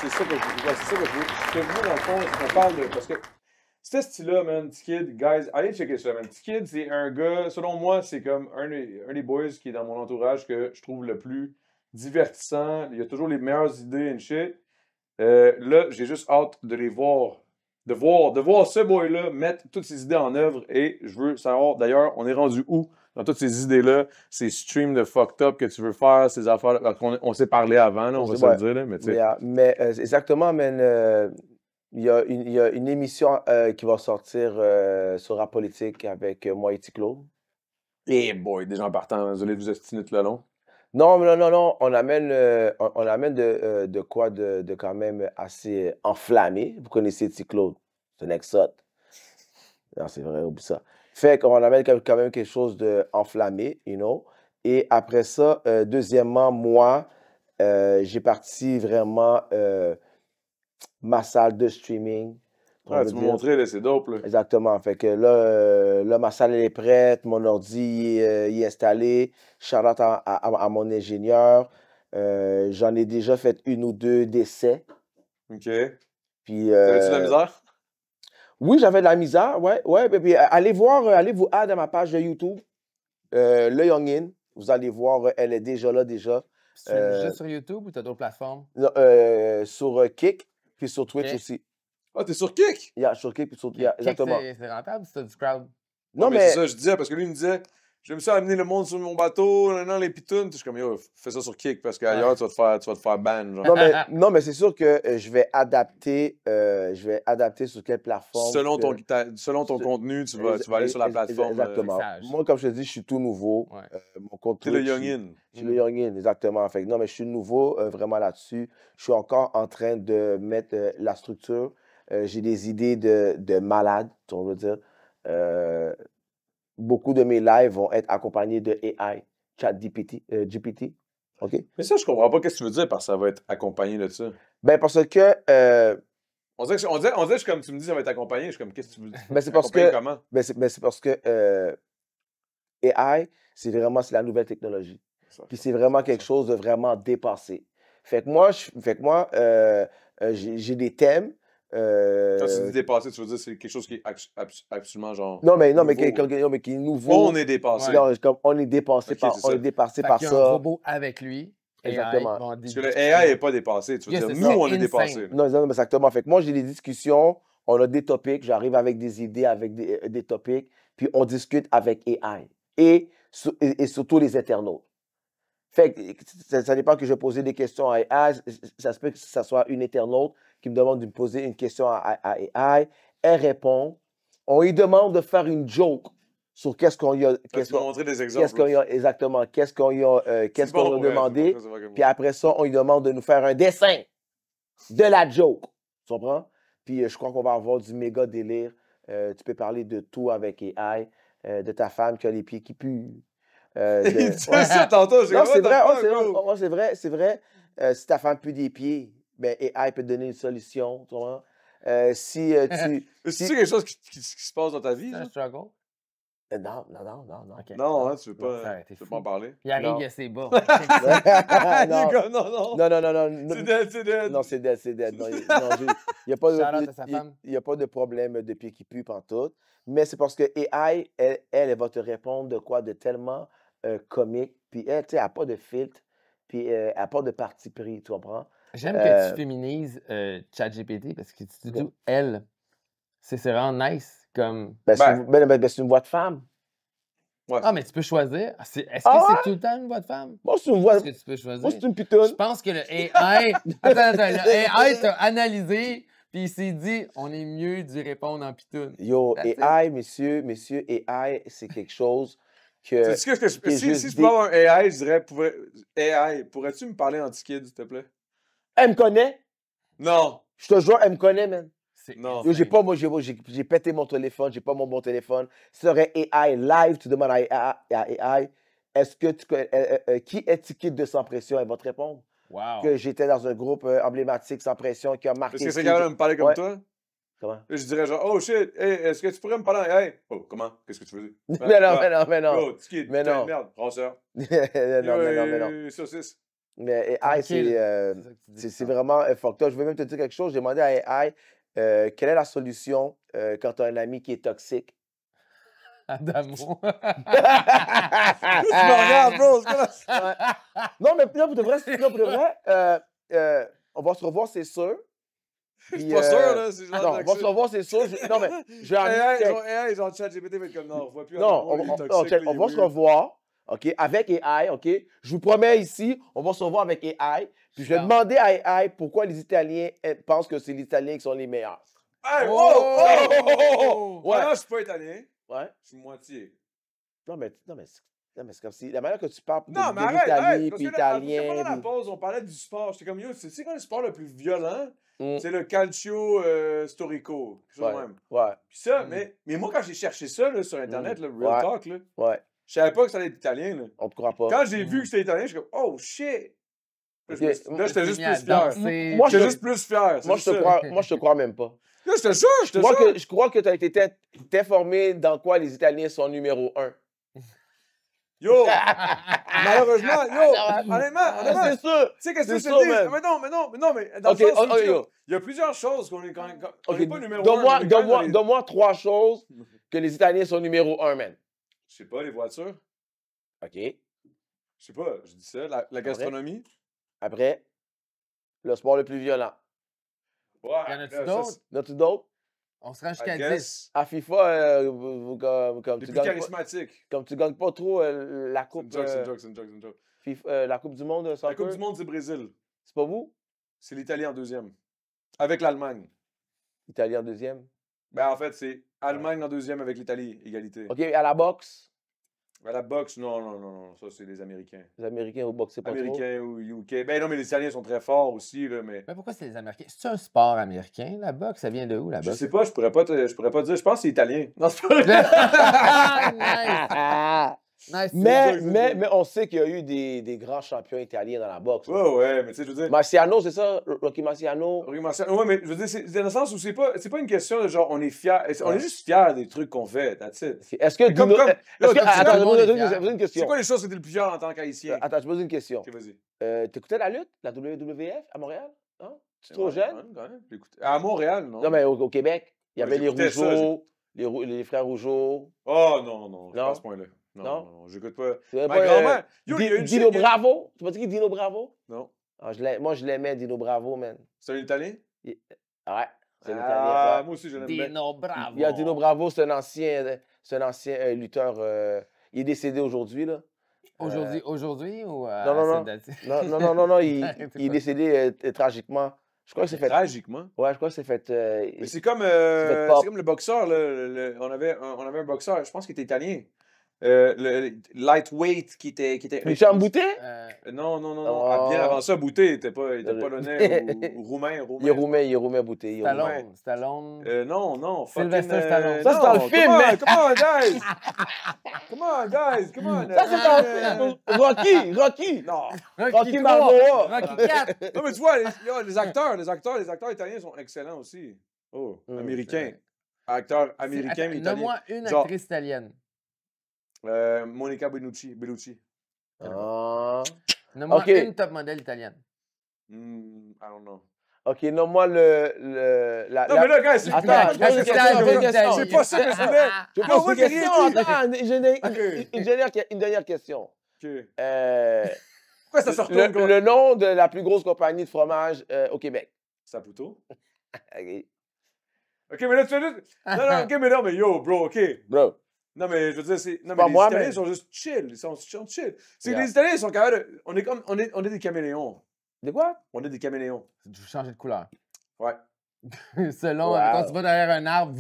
B: c'est ça que je C'est ça que je veux. Ce que vous, dans le fond, on parle de. Parce que ce style-là, man, T-Kid, guys, allez checker ça, man. T-Kid, c'est un gars, selon moi, c'est comme un, des boys qui est dans mon entourage que je trouve le plus divertissant. Il y a toujours les meilleures idées and shit. Euh, là, j'ai juste hâte de les voir de voir, de voir ce boy-là mettre toutes ses idées en œuvre et je veux savoir, d'ailleurs, on est rendu où dans toutes ces idées-là, ces streams de fucked up que tu veux faire, ces affaires on, s'est parlé avant, on va se le dire, mais tu sais.
C: Mais euh, euh, exactement, mais euh, il, y a une, émission qui va sortir sur la politique avec moi et Ticlo. Et eh boy, des gens partant, hein, désolé de vous ostiner tout le long. Non, non, non, non, on amène, euh, on, amène euh, de, quoi de, quand même assez euh, enflammé. Vous connaissez si claude c'est un exote. Non, c'est vrai, oublie ça. Fait qu'on amène quand même quelque chose d'enflammé, you know. Et après ça, deuxièmement, moi, j'ai parti vraiment ma salle de streaming tu m'as montré, c'est dope. Exactement. Fait que là, euh, ma salle est prête, mon ordi euh, est installé. Charlotte à, mon ingénieur. Euh, j'en ai déjà fait une ou deux d'essais. OK. Puis. T'avais-tu de la misère? Oui, j'avais de la misère, ouais, ouais. Puis, allez voir, allez vous à ma page de YouTube, Le Young In. Vous allez voir, elle est déjà là, déjà. C'est juste sur YouTube ou t'as d'autres plateformes? sur Kick, puis sur Twitch aussi. Ah, t'es sur kick? a sur kick puis sur. Yeah,
B: exactement.
A: C'est rentable c'est du crowd. Non, mais. C'est ça, je disais, parce que lui, il me disait,
C: je me ça amener le
B: monde sur mon bateau, non, les pitounes. Je suis comme, fais ça sur kick parce qu'ailleurs, ouais. tu, vas te faire, tu vas te faire ban. Non, mais,
C: non, mais c'est sûr que euh, je vais adapter, euh, je vais adapter sur quelle plateforme. Selon ton,
B: selon ton contenu, tu vas, tu vas aller sur la plateforme. Euh, exactement.
C: Moi, comme je te dis, je suis tout nouveau. mon contenu. T'es le young in. Je suis le young exactement. non, mais je suis nouveau vraiment là-dessus. Je suis encore en train de mettre la structure. Euh, j'ai des idées de, de malade, on veut dire. Euh, beaucoup de mes lives vont être accompagnés de AI, chat GPT. Euh, mais ça, je comprends pas qu'est-ce que tu veux dire parce que ça va être accompagné de ça. Ben, parce que.
B: On dirait, que, on, on comme tu me dis, ça va être accompagné. Je suis comme, qu'est-ce que tu veux dire? Ben, mais ben, ben, c'est parce que. Comment?
C: mais c'est, parce que AI, c'est vraiment la nouvelle technologie. Puis c'est vraiment quelque chose de vraiment dépassé. Fait que moi, j'ai des thèmes quand tu euh, dis
B: dépassé, tu veux dire c'est quelque chose qui est absolument genre. Non, mais, non, mais, qui, non,
C: mais qui est nouveau. On est dépassé. on est dépassé par, est on est dépassé par il y a ça. un robot
B: avec lui. Exactement. AI, Parce AI n'est pas dépassé. Tu veux dire, nous, on est dépassé.
C: Non, non, exactement. Fait moi, j'ai des discussions, on a des topics, j'arrive avec des idées, avec des, euh, des, topics, puis on discute avec AI et, et, surtout les internautes. Fait ça, n'est dépend que je posais des questions à AI, ça se peut que ça soit une internaute qui me demande de me poser une question à, AI. Elle répond. On lui demande de faire une joke sur qu'est-ce qu'on lui a. Qu'est-ce qu'on, montrer a, exactement. Qu'est-ce qu'on a, euh, quest demandé. Puis après ça, on lui demande de nous faire un dessin de la joke. Tu comprends? Puis euh, je crois qu'on va avoir du méga délire. Euh, tu peux parler de tout avec AI, de ta femme qui a les pieds qui puent. Euh, de... ça tantôt, c'est vrai, c'est vrai, c'est vrai. c'est vrai. si ta femme pue des pieds, mais ben, AI peut te donner une solution. Tu vois? Euh, si euh, tu. si... C'est quelque chose qui,
B: se passe dans ta vie? C'est un struggle? non, non, non, non. Non, non, tu veux pas, tu veux pas en parler. Il arrive, il ses bas. non. non, non, non, non, non, non. C'est
C: dead, c'est dead. Non, c'est dead, c'est dead. il n'y a, pas de problème de pied qui pue en tout. Mais c'est parce que AI, elle, elle, elle, va te répondre de quoi de tellement euh, comique. Puis elle, tu sais, elle n'a pas de filtre. Puis euh, elle n'a pas de parti pris, tu comprends? J'aime que tu euh,
A: féminises euh, ChatGPT parce que tu dis elle. C'est vraiment nice comme. Ben, ben, ben, ben, c'est une voix de femme. Ouais. Ah, mais tu peux choisir. Est-ce que c'est ah! tout le temps une voix de femme? Moi, c'est une voix. est c'est une pitoune. Je pense que le AI. attends, attends. Le AI t'a analysé, puis il s'est dit, on est mieux d'y répondre en pitoune.
C: Yo, AI, messieurs, messieurs, AI, c'est quelque chose que. si,
B: si, je peux avoir un AI, je dirais, AI, pourrais-tu me parler en ticket, s'il te plaît?
C: Elle me connaît. Non. Je te jure, elle me connaît, man. Non. J'ai pas moi, j'ai pété mon téléphone, j'ai pas mon bon téléphone. Ça AI live, tu demandes à AI, est-ce que qui est Ticket de Sans Pression? Elle va te répondre.
B: Wow.
F: Que
C: j'étais dans un groupe euh, emblématique sans pression qui a marqué. Est-ce que c'est capable de me parler comme toi?
B: Comment? Je dirais genre, oh shit, est-ce que tu pourrais me parler? Hey, oh, comment? Qu'est-ce que tu veux dire? Hein? mais non, mais non, mais non. Oh, ticket, mais non. merde, grosseur.
C: non, mais non, mais non. Saucisse. Mais AI, c'est euh, vraiment euh, fucked up. Je vais même te dire quelque chose. J'ai demandé à AI euh, quelle est la solution euh, quand tu as un ami qui est toxique.
A: Adamo. tu me regardes, bro.
C: non, mais là, pour de vrai, pour euh, euh, on va se revoir, c'est sûr.
A: Je suis pas sûr, là. C'est genre non, on va se
C: revoir, c'est sûr. Je... Non, mais j'ai un.
B: ils ont chat GPT, mais comme non, on ne voit plus. Non, on, on, on, on va se
C: revoir. OK, avec AI, OK? Je vous promets ici, on va se revoir avec AI. Puis je vais demander à AI pourquoi les Italiens pensent que c'est les Italiens qui sont les meilleurs.
D: Hey, oh, oh,
B: oh, Ouais. Non, je suis pas italien. Ouais. Je suis moitié.
C: Non, mais, non, mais, c'est comme si. La manière que tu parles de, non, mais arrête, arrête, parce puis que Pendant la
B: pause, on parlait du sport. J'étais comme, yo, c'est quoi le sport le plus violent? C'est le calcio storico. ouais. Ouais. Puis ça, mais, mais moi, quand j'ai cherché ça sur Internet, le Real Talk, là, ouais je savais pas que ça être italien.
C: Là. On te croit pas. Quand
B: j'ai vu mm. que c'était italien, je suis comme oh shit! Là, j'étais juste plus fier. Moi, j'étais juste plus fier. Moi, je
C: te crois, même pas. Là, j'étais sûr, j'étais sûr. Que, je crois que tu as été informé dans quoi les Italiens sont numéro un. Yo! Malheureusement, yo! honnêtement, ah, honnêtement. C'est sûr!
B: Tu sais, qu'est-ce que tu te dis? Mais non, mais non, mais non, mais dans oh, oh, il y a plusieurs choses qu'on est quand même. on okay. pas numéro un.
C: Donne-moi trois choses que les Italiens sont numéro un, man. Je sais pas, les voitures. OK. Je sais pas, je dis ça. La, gastronomie. Après, le sport le plus violent. Ouais. Y en a-tu d'autres?
A: On se rend jusqu'à 10.
C: À FIFA, euh, comme, tu plus gagnes charismatique. Pas, comme tu gagnes pas trop la coupe. la coupe du monde, euh, La coupe du monde, c'est Brésil. C'est pas vous?
B: C'est l'Italie en deuxième. Avec l'Allemagne. L'Italie en deuxième? Ben, en fait, c'est Allemagne en deuxième avec l'Italie, égalité. OK, à la boxe? À la boxe, non, non, non, non. Ça, c'est les Américains. Les Américains au boxe, c'est pas Américains ou UK. Ben non, mais les Italiens sont très forts aussi, là,
A: mais... Mais pourquoi c'est les Américains? C'est un sport américain, la boxe? Ça vient de où, la boxe? Je sais pas, je pourrais pas, je pourrais pas dire. Je pense que c'est italien. Non, c'est pas... Mais,
C: mais, mais on sait qu'il y a eu des, des grands champions italiens dans la boxe. Ouais, ouais, mais tu sais, je veux dire. Marciano, c'est ça Rocky Marciano Rocky
B: Marciano, ouais, mais je veux dire, c'est dans le sens où c'est pas, pas une question de genre, on est fier, on est juste fier des trucs qu'on fait, that's it.
C: Est-ce que. Comme, comme, est-ce que ah, attends, une question. C'est quoi les choses que tu le plus fier en tant qu'haïtien Attends, je pose une question. Ok, vas-y. Euh, t'écoutais la lutte, la WWF à Montréal Hein es trop jeune quand même, À Montréal, non Non, mais au, Québec, il y avait les Rougeaux, les, frères Rougeaux. Oh non, non, non. pas ce point-là. Non, je non j'écoute pas. Ma ben, grand-mère. Euh, Dino Bravo. Tu m'as dit qui Dino Bravo? Non. Ah, moi, je l'aimais, Dino Bravo, man. C'est un Italien? Ouais. C'est un ah, Moi aussi, je l'aime Dino Bravo. Il y a Dino Bravo, c'est un ancien, un ancien euh, lutteur. Euh, il est décédé aujourd'hui, là.
A: Aujourd'hui, aujourd'hui ou non, non, non. non, non, non, non, il, est
C: décédé tragiquement. Je crois que c'est fait. Tragiquement. Ouais, je crois que c'est fait. c'est comme, c'est comme, le boxeur, là.
B: on, avait, on avait un boxeur, je pense qu'il était italien le lightweight qui était. Qui était Richard Boutet euh, Non, non, non. non. Ah. Ah, bien avant ça, Boutet était pas, était pas
C: ou, roumain, roumain. Il est roumain, il est roumain, Boutet.
A: Stallone. Stallone.
B: Euh, non, non. Sylvester Stallone. Euh, ça, c'est dans le film, Come on, guys. come on, guys. Come on. Ça, c'est dans le euh, film. Rocky, Rocky. Non. Rocky, Balboa. Rocky 4. non, mais tu vois, les, acteurs, les acteurs, les acteurs italiens sont excellents aussi. Oh, ah, américains. Acteurs américains, mais italiens. Donne-moi une actrice italienne. Euh, Monica Bellucci. Bellucci.
C: Ah. Oh.
B: Nomme-moi une
A: top modèle italienne. Hmm,
C: I don't know. Ok, nomme-moi le. le la, Non, mais là, gars, c'est Attends, question, pas ça que je voulais. Je pose ah, une question, attends, j'ai une, dernière, question. Ok. Euh, Pourquoi ça se le, le nom de la plus grosse compagnie de fromage euh, au Québec. Saputo. Ok,
B: Ok, mais là, tu fais juste. Non, non, ok, mais non, mais yo, bro, ok. bro. Non, mais je veux dire, c'est. Non, mais les Italiens sont juste chill. Ils sont, chill. C'est que les Italiens sont capables de. On est, comme... on, est, on est des caméléons. De quoi? On est des caméléons. Vous changer de couleur. Ouais.
A: Selon. Quand tu vas derrière un arbre,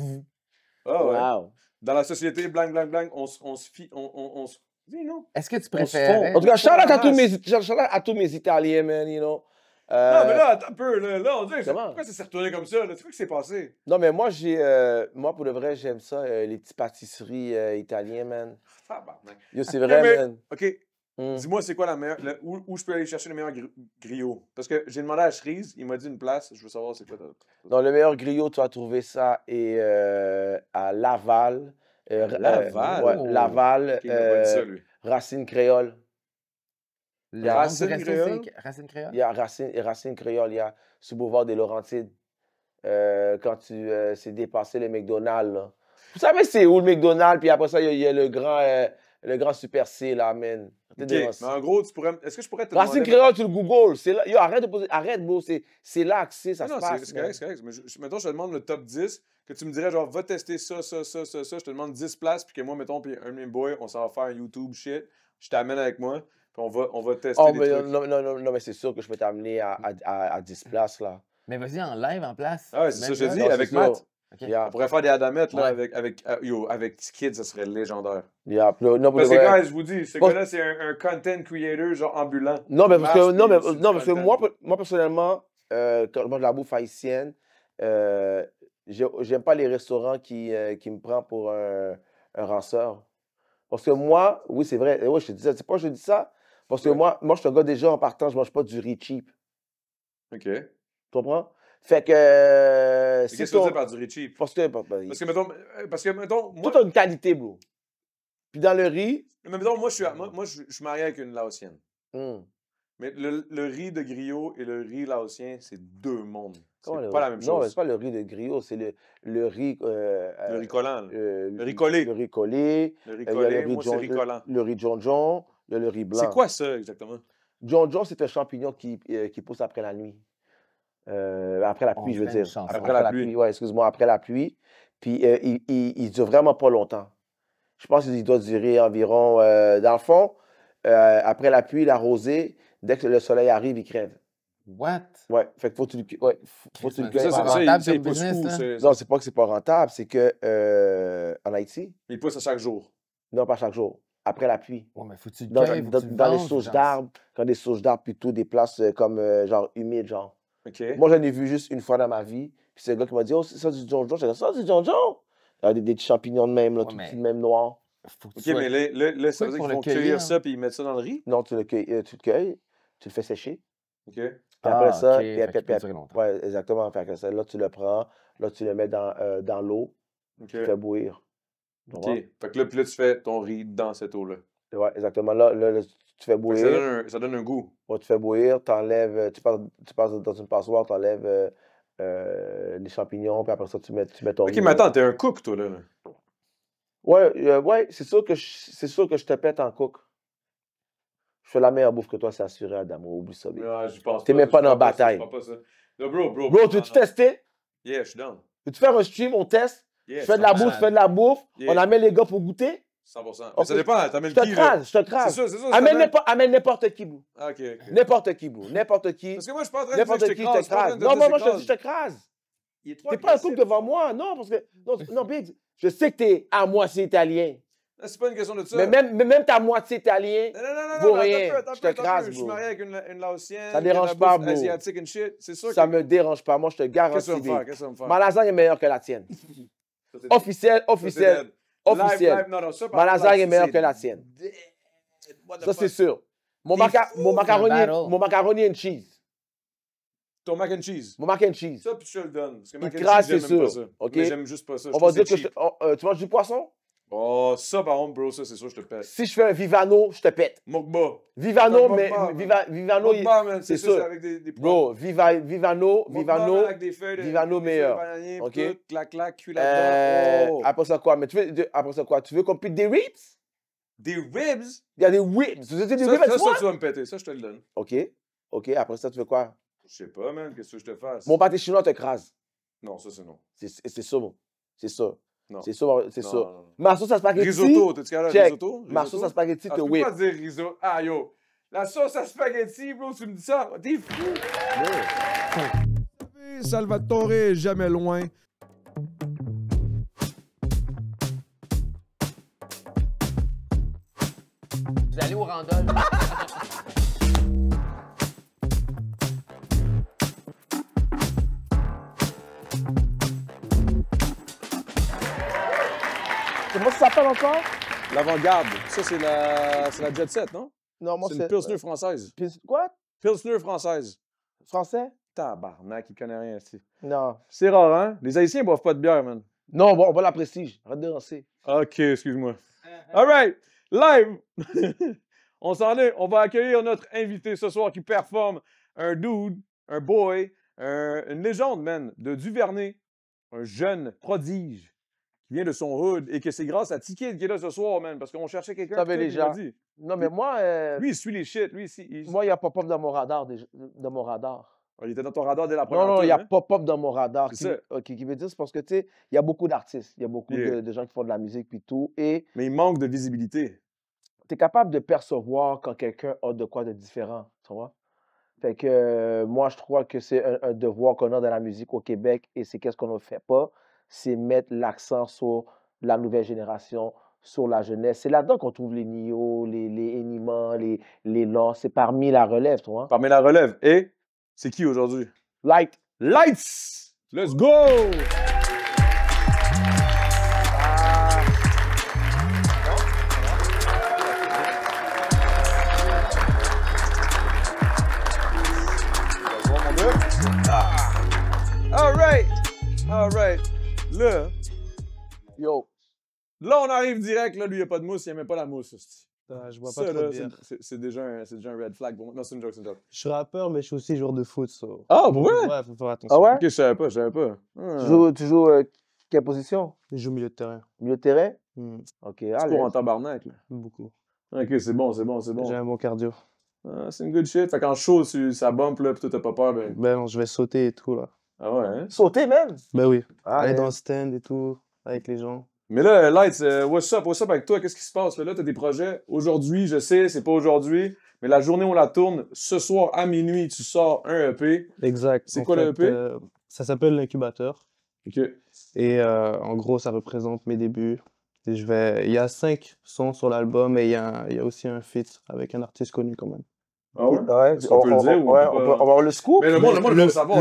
B: Oh, ouais. Wow. Dans la société, blanc, blanc, blanc, on, se fie. On, on, on se... Oui, non. Est-ce que tu préfères? En tout cas, je out à tous
C: mes, à tous mes Italiens, man, you know. Non, euh, mais là, attends
B: un peu. Là, là on dit, pourquoi ça s'est retourné comme ça? tu ce qui s'est passé?
C: Non, mais moi, j'ai. Euh, moi, pour le vrai, j'aime ça, euh, les petites pâtisseries italiennes, man.
B: Ah, Yo, c'est vrai, man. OK. Hmm. Dis-moi, c'est quoi la meilleure. où, je peux aller chercher le meilleur griot? Parce que j'ai demandé à Cherise, il m'a dit une place, je veux savoir c'est quoi
C: Non, le meilleur griot, tu as trouvé ça et, à Laval. Laval? Ouais, Laval. Racine créole racine, créole. Racine créole? Il y a racine, racine créole, il y a ce boulevard des Laurentides. Euh, quand tu sais euh, c'est dépassé le McDonald's. Là. Vous savez c'est où le McDonald's, puis après ça, il y, a le grand, euh, le grand Super C, là, man. Mais en
B: gros, tu pourrais. Est-ce que je pourrais te Racine créole,
C: tu le googles, C'est là... Yo, arrête de poser. Arrête, bro.
B: C'est
C: là que c'est, ça non, non, passe. C'est correct, c'est
B: correct. Mais je, je, je te demande le top 10, que tu me dirais, genre, va tester ça, ça, ça, ça, Je te demande 10 places, puis que moi, mettons, puis un de boy, on s'en va faire un YouTube shit. Je t'amène
C: avec moi on va, on va tester. Ah, des euh, trucs. Non, non, mais c'est sûr que je peux t'amener à, à, à, à, 10 places, là.
A: Mais vas-y, en live, en place. Ah, c'est ça que je dis, avec Matt. On pourrait faire des Adamettes, là,
B: avec, avec, euh, yo, avec ça serait légendaire.
C: Yeah. Le, non, parce que, quand je vous
B: dis, ce là c'est un, content creator, genre ambulant. Non, mais parce que, non, mais, non, parce que moi,
C: moi, personnellement, euh, quand je mange de la bouffe haïtienne, euh, j'aime pas les restaurants qui, euh, qui me prennent pour un, un Parce que moi, oui, c'est vrai, ouais, je te c'est pas je dis ça, parce que moi, moi, je suis un gars déjà en partant, je mange pas du riz cheap. OK. Tu comprends? Fait que. Euh, Qu'est-ce que tu veux par du riz cheap? Parce que, bah, bah euh, parce que, mettons,
B: parce moi... Tout a une qualité, bro. Puis dans le riz. Mais mettons, moi, je suis, mmh. moi, je, marié avec une Laotienne. Mmh. Mais le, riz de griot et le riz laotien, c'est
C: deux mondes. C'est pas la même chose. Non, c'est pas le riz de griot, c'est le, le, riz. Euh, euh, le riz collant. le riz collé. Le riz collé. Le riz collé, moi, c'est riz collant. Le riz jonjon le riz blanc. C'est quoi ça exactement? John John, c'est un champignon qui, euh, qui pousse après la nuit. Euh, après la ah, pluie, je veux dire. Après, la, pluie, excuse-moi, après la pluie. Puis euh, il, ne dure vraiment pas longtemps. Je pense qu'il doit durer environ, dans le fond, après la pluie, la rosée, dès que le soleil arrive, il crève. What? Ouais, fait que faut que tu, ouais, faut le C'est pas rentable business, hein? Non, c'est pas que c'est pas rentable, c'est que en Haïti... Il pousse à chaque jour. Non, pas chaque jour après la pluie. Ouais, mais faut tu dans, dans, que dans les souches d'arbres, quand des souches d'arbres, plutôt des places euh, comme euh, genre humides, genre. Ok. Moi, j'en ai vu juste une fois dans ma vie. Puis c'est le gars qui m'a dit Oh, ça, du jonjon. J'ai dit Ça, c'est du jonjon. Ah, des, des champignons de même, là, tout mais... de même noir.
B: Faut ok, mais là, les les ça veut dire qu'ils vont cueillir ça
C: puis ils mettent ça dans le riz Non, tu le cueilles, euh, tu le, cueilles, tu le fais sécher.
B: OK. Puis après ah, ça, okay. puis, puis, puis,
C: ouais, exactement. Fait que ça, là, tu le prends, là, tu le mets dans, dans l'eau, tu le fais bouillir. OK.
B: Fait que là, puis là, tu fais ton riz dans cette eau-là.
C: Ouais, exactement. Là, là, tu fais bouillir. Ça donne, un, ça donne, un, goût. Ouais, tu fais bouillir, t'enlèves, euh, tu passes, tu passes dans une passoire, tu enlèves euh, euh, les champignons, puis après ça, tu mets, tu mets ton. Ok, mais attends, t'es un cook, toi, là. Ouais, ouais c'est sûr, que je, c'est sûr que je te pète en cook. Je fais la meilleure bouffe que toi, c'est assuré, Adam. Oublie ça. Non, ah, je pense T'es même pas, dans la bataille. pas
B: ça. bro, bro. Bro, tu veux-tu tester? Yeah, je suis down.
C: Veux-tu faire un stream, on teste? Yes, je fais de la bouffe, je la bouffe. On amène les gars pour goûter.
B: 100%. Okay. Ça dépend, amènes qui? Je te crase, je te crase. C'est sûr, c'est sûr.
C: Amène n'importe qui, bro. Ah, OK, N'importe qui, bro. N'importe qui. Parce que moi, je suis pas en train de dire que je te crase. crase. Non, moi, moi, je te dis, je te crase. T'es pas un couple devant moi, non, parce que... Non, non Biggs, je sais que t'es à moitié italien.
B: C'est pas une question de ça. Mais même,
C: mais même ta moitié italien non, rien. je te crase, Je suis marié
B: avec une, une Laotienne. Ça Asiatique and shit. C'est sûr que Ça me
C: dérange pas. Moi, je te garantis. Qu'est-ce que ça me faire? Ma lasagne est meilleure que la tienne. Officiel, officiel, officiel. Ma lasagne est meilleure que la sienne. Ça, c'est sûr. Mon, mon, oh, macaroni, mon macaroni and cheese. Ton mac and cheese. Mon mac and cheese.
B: Ça, tu je te le donne. Parce que mac and cheese, j'aime ça. Mais j'aime juste pas ça. On va dire que je, oh, euh, tu manges du poisson? Oh, ça, par contre, bro, ça, c'est sûr, je te pète. Si
C: je fais un Vivano, je te pète. Mokba. Vivano, mais. Mokba, Vivano, c'est sûr. avec des, Bro, Vivano, Vivano, Vivano. Vivano des meilleur. ok. clac, clac, cul euh, oh. Après ça, quoi? Mais tu veux, après ça, quoi? Tu veux qu'on pète des ribs? Des ribs? Il y a des ribs. Tu veux des ribs ça, ça, tu vas me
B: péter. Ça, je te le donne.
C: Ok. Ok. Après ça, tu veux quoi? Je sais pas,
B: man. Qu'est-ce que je te fasse? Mon pâté
C: chinois t'écrase. Non, ça, c'est non. C'est ça, bon. C'est ça. C'est ça. C'est ça. Marceau, ça spaghetti. Risotto, t'es-tu risotto? Marceau, ça spaghetti, ah, te whip. Tu peux
B: pas dire risotto. Ah, yo. La sauce à spaghetti, bro, tu me dis ça? T'es fou! Salvatore est jamais loin.
A: Vous allez au randol.
B: L'avant-garde. Ça, c'est la, la Jet Set, non? Non, moi, c'est. C'est une Pilsner euh, française. Quoi? Pilsner française. Français? Tabarnak, qui connaît rien ici. Non. C'est rare, hein? Les Haïtiens boivent pas de bière, man. Non, on va la prestige. Arrête de danser. OK, excuse-moi. All right, live! on s'en est, on va accueillir notre invité ce soir qui performe un dude, un boy, un- une légende, man, de Duvernay, un jeune prodige qui vient de son hood et que c'est grâce à Ticket qui est là ce soir, man, parce qu'on cherchait quelqu'un T'avais les gens. Non, mais
C: moi. Euh, lui, il suit les shit. Lui, ici, Moi, il y a pas pop dans mon radar. Dans mon radar. Ah, il était dans ton radar dès la première Non, non, il y a pas hein? pop dans mon radar. Euh, qui, qui, veut dire, c'est parce que, tu sais, il y a beaucoup d'artistes, il y a beaucoup de, gens qui font de la musique, puis tout. Et mais il manque de visibilité. Tu es capable de percevoir quand quelqu'un a de quoi de différent, tu vois? Fait que moi, je crois que c'est un, devoir qu'on a dans la musique au Québec et c'est qu'est-ce qu'on ne fait pas c'est mettre l'accent sur la nouvelle génération, sur la jeunesse. C'est là-dedans qu'on trouve les Nio, les, les les, les C'est parmi la relève, toi. Hein.
B: Parmi la relève. Et c'est qui aujourd'hui? Light. Lights! Let's go! yo. Là, on arrive direct, là, lui, il n'y a pas de mousse, il n'aimait pas la mousse. Ah, je vois pas trop bien. C'est déjà, un, déjà un red flag Bon Non, c'est une joke, c'est une joke.
F: Je suis rappeur, mais je suis aussi joueur de foot. Ah, Ouais,
B: faut faire attention. Ah ouais? Ok, je savais pas, je savais pas.
F: Ah. Tu joues, tu euh, quelle position? Je joue milieu de terrain. Milieu de terrain?
B: Hmm. Ok, allez. Tu en tabarnak, Beaucoup.
F: Ok, c'est bon, c'est bon, c'est bon. J'ai un bon cardio. Ah, c'est
B: une good shit. Fait qu'en chaud, ça bump, là, pis t'as pas peur. Ben...
F: ben je vais sauter et tout, là. Ah ouais? Hein? Sauter même? Ben oui. Ah, Aller euh, dans le stand et tout, avec les gens.
B: Mais là, Light, euh, what's up, what's up avec toi? Qu'est-ce qui se passe? Là, t'as des projets. Aujourd'hui, je sais, c'est pas aujourd'hui, mais la journée, on la tourne. Ce soir, à minuit, tu sors un EP. Exact. C'est quoi l'EP? E
F: euh, ça s'appelle l'incubateur. OK. Et en gros, ça représente mes débuts. je vais... Il y a cinq sons sur l'album et il y, a, il y a aussi un feat avec un artiste connu quand même.
B: Ah on, peut le dire, va avoir le scoop. le,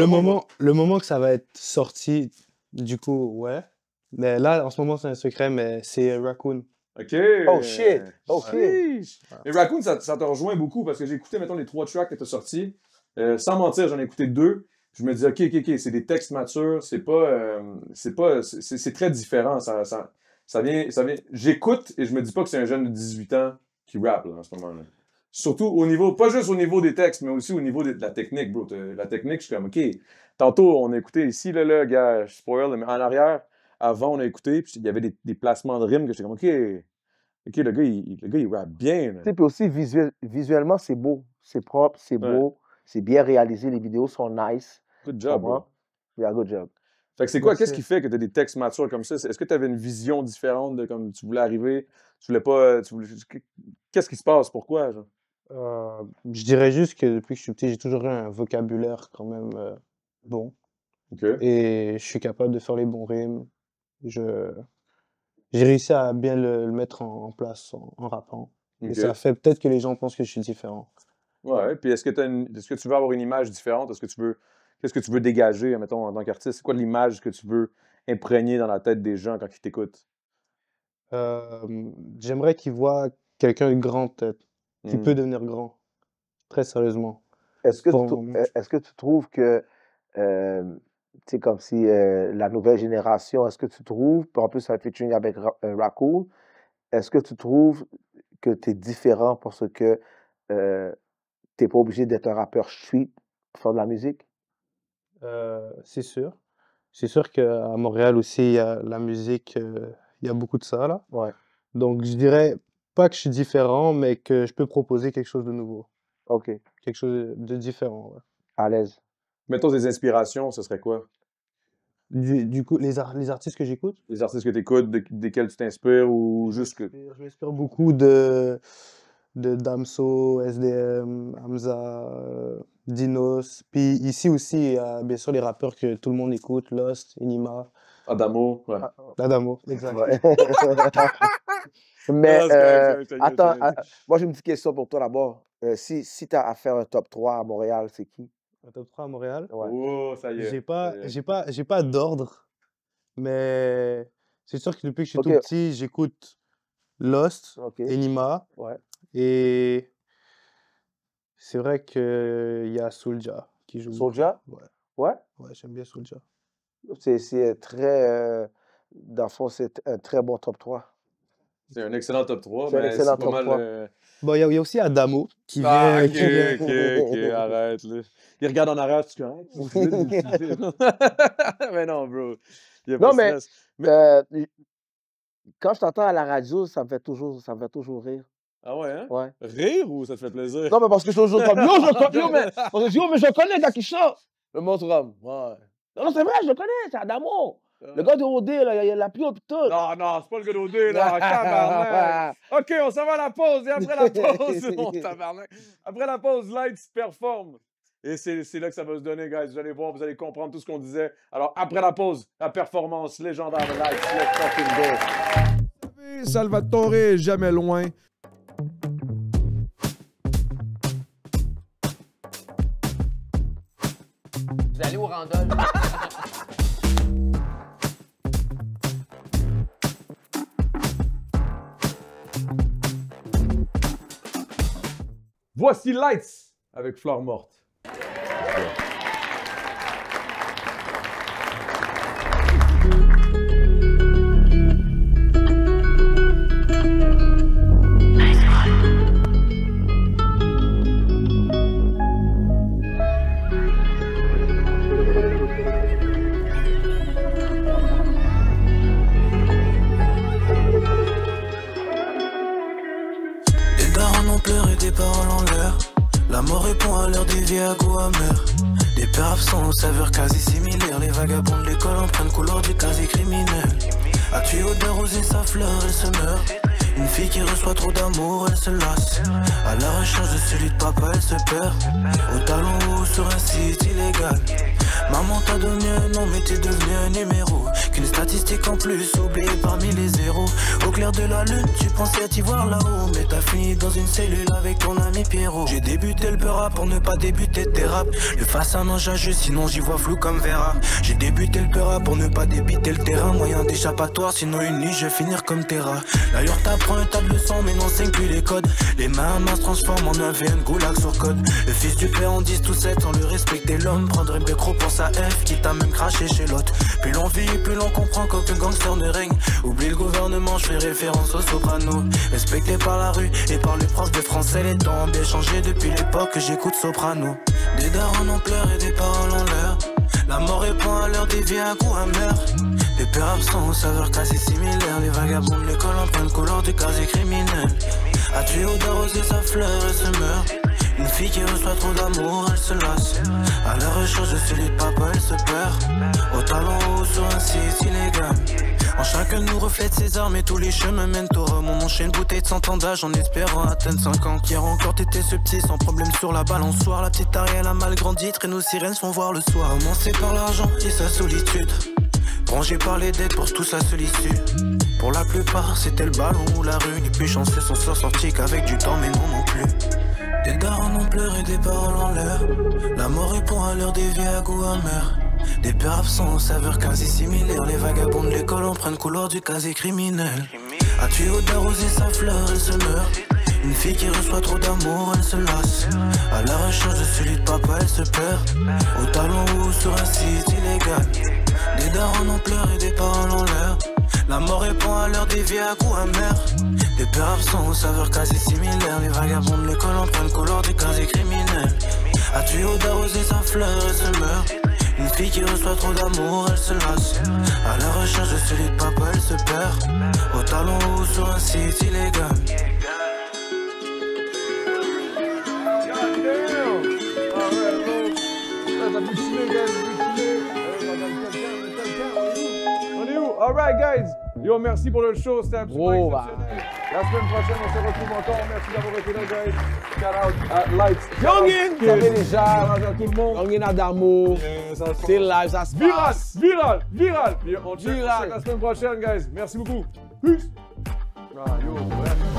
F: moment, le moment que ça va être sorti, du coup, ouais. Mais là, en ce moment, c'est un secret, mais c'est euh, Raccoon.
B: OK. Oh shit. OK. Oh, ah. Et Raccoon, ça, ça te rejoint beaucoup parce que j'ai écouté, mettons, les trois tracks qui étaient sortis. Euh, sans mentir, j'en ai écouté deux. Je me dis, OK, OK, OK, c'est des textes matures. C'est pas. Euh, c'est pas. C'est très différent. Ça, ça, vient. Ça vient... J'écoute et je me dis pas que c'est un jeune de 18 ans qui rap en ce moment-là. Surtout au niveau, pas juste au niveau des textes, mais aussi au niveau de la technique, bro. La technique, je suis comme, OK. Tantôt, on a écouté ici, là, là, gars, je spoil, mais en arrière, avant, on a écouté, puis il y avait des, des placements de rimes que j'étais comme, OK, OK, le gars, il, le gars, il Tu bien.
C: Puis aussi, visuel, visuellement, c'est beau. C'est propre, c'est beau, c'est bien réalisé, les vidéos sont nice. Good job, bro. Yeah, good job.
B: Fait que c'est quoi, qu'est-ce qui fait que tu as des textes matures comme ça? Est-ce que tu avais une vision différente de comme tu voulais arriver? Tu voulais pas. Qu'est-ce qui se passe? Pourquoi? Genre?
F: Euh, je dirais juste que depuis que je suis petit, j'ai toujours eu un vocabulaire quand même euh, bon. Et je suis capable de faire les bons rimes. Je... J'ai réussi à bien le, mettre en, place en, rappant. Et ça fait peut-être que les gens pensent que je suis différent.
B: Ouais, puis est-ce que, que, tu veux avoir une image différente? Est-ce que tu veux. Qu'est-ce que tu veux dégager, mettons, en tant qu'artiste? C'est quoi l'image que tu veux imprégner dans la tête des gens quand ils t'écoutent?
F: Euh, j'aimerais qu'ils voient quelqu'un de grande tête tu mmh. peut devenir grand. Très sérieusement. Est-ce que,
C: tu, que tu trouves que, euh, c'est comme si euh, la nouvelle génération, est-ce que tu trouves, en plus un featuring avec Raku, euh, est-ce que tu trouves que tu es différent parce que euh, tu n'es pas obligé d'être un rappeur suite pour faire de la musique?
F: c'est sûr. C'est sûr qu'à Montréal aussi, il y a la musique, il y a beaucoup de ça là. Donc je dirais, pas que je suis différent, mais que je peux proposer quelque chose de nouveau. OK. Quelque chose de différent, À l'aise.
B: Mettons des inspirations, ce serait quoi?
F: Du, coup, les, les artistes que j'écoute?
B: Les artistes que tu écoutes, desquels tu t'inspires ou juste que. Je
F: m'inspire beaucoup de, de Damso, SDM, Hamza, Dinos. Puis ici aussi, bien sûr les rappeurs que tout le monde écoute, Lost, Inima. Adamo, ouais. Ah, Adamo, exactement. Ouais. Mais euh, attends, ah,
C: moi j'ai une petite question pour toi d'abord. Euh, si si tu as à faire un top 3 à Montréal, c'est qui
F: Un top 3 à Montréal ouais. Oh, ça y est. J'ai pas, j'ai pas, j'ai pas d'ordre, mais c'est sûr que depuis que je suis tout petit, j'écoute Lost, Enima, ouais. et c'est vrai qu'il y a Soulja qui joue. Soulja Ouais. Ouais, ouais j'aime bien Soulja.
C: C'est très. Euh, dans le fond, c'est un très
F: bon top 3.
B: C'est un excellent top 3. C'est pas mal... Euh,
F: bon, il y, a aussi Adamo ah, qui vient. ok, ok,
B: arrête. Là. Il regarde en arrière, tu hein,
C: mais non, bro. non, mais, euh, quand je t'entends à la radio, ça me fait toujours, ça me fait toujours rire. Ah ouais, hein? Rire ou ça te fait plaisir? Non, mais parce que je suis toujours comme, yo, je, yo, mais, yo, mais je connais Dakisha. Le montre homme. Ouais. Non, non, c'est vrai, je le connais, c'est Adamo. Le gars de Rodé, là, il a la plus haute tout. Non, non, c'est
B: pas le gars de Rodé, là.
C: OK, on s'en va à la pause. Et après la pause,
B: tabarnak. Après la pause, Lights performe. Et c'est là que ça va se donner, guys. Vous allez voir, vous allez comprendre tout ce qu'on disait. Alors, après la pause, la performance légendaire de Lights. Let's fucking go. Salvatore jamais loin.
A: Vous allez au Randolph.
B: Voici Lights avec Fleur Morte.
D: to the de la lutte, tu pensais t'y voir là-haut Mais t'as fini dans une cellule avec ton ami Pierrot J'ai débuté le rap pour ne pas débuter tes rap Le face à j'ajuste sinon j'y vois flou comme verra J'ai débuté le rap pour ne pas débiter le terrain Moyen d'échappatoire sinon une nuit je vais finir comme Terra D'ailleurs t'apprends un tas de sang, mais non plus les codes Les mains se transforment en un VN goulag sur code Le fils du père en 10 tout 7 sans le respecter l'homme prendrait le bécro pour sa F qui t'a même craché chez l'autre Plus l'on vit plus l'on comprend qu'aucun gangster ne règne Oublie le gouvernement je fais soprano. Respecté par la rue et par les profs de français, les temps ont bien changé depuis l'époque que j'écoute soprano. Des darons en pleurs et des paroles en l'air. La mort répond à l'heure des vies à goût amer. Des pères absents aux saveurs quasi similaires. Les vagabonds de l'école en pleine couleur du casier criminel. A tué ou d'arroser sa fleur et se meurt. Une fille qui reçoit trop d'amour, elle se lasse. À la recherche de celui de papa, elle se perd. Au talent haut sur un site illégal. En chacun nous reflète ses armes et tous les chemins mènent au rhum On enchaîne bouteille de 100 ans d'âge en espérant atteindre 5 ans. Hier encore t'étais ce petit sans problème sur la balançoire. La petite Ariel a mal grandi, et nos sirènes font voir le soir. Commencé par l'argent et sa solitude. Rangé par les dettes pour tous la seule issue. Pour la plupart, c'était le ballon ou la rue. Les plus chanceux sort sortis qu'avec du temps, mais non non plus. Des en ont et des paroles en l'air. La mort répond à l'heure des vies à goût amer. Des peurs absents, saveurs quasi similaires. Les vagabonds de l'école en prennent couleur du casier criminel. A ou d'arroser sa fleur, et se meurt. Une fille qui reçoit trop d'amour, elle se lasse. À la recherche de celui de papa, elle se perd. Au talon ou sur un site illégal. Des darons en pleurs et des paroles en l'air. La mort répond à l'heure des vieux à coups amers. Des peurs absents aux saveurs quasi similaires. Les vagabonds de l'école en prennent couleur des criminel criminel. A ou d'arroser sa fleur, et se meurt fille qui reçoit trop d'amour, elle se lasse. À la recherche de celui de papa, elle se perd. Au talon ou sur un site illégal.
B: Alright guys, yo merci pour le show, c'était absolument exceptionnel. Bah. La semaine prochaine, on se retrouve encore. Merci d'avoir été là, guys. Shout Lights. Youngin! ça fait tout le monde. Youngin Adamo. C'est live, ça se passe. Viral, viral, viral. on retrouve la semaine prochaine, guys. Merci beaucoup. Peace. Ah, yo,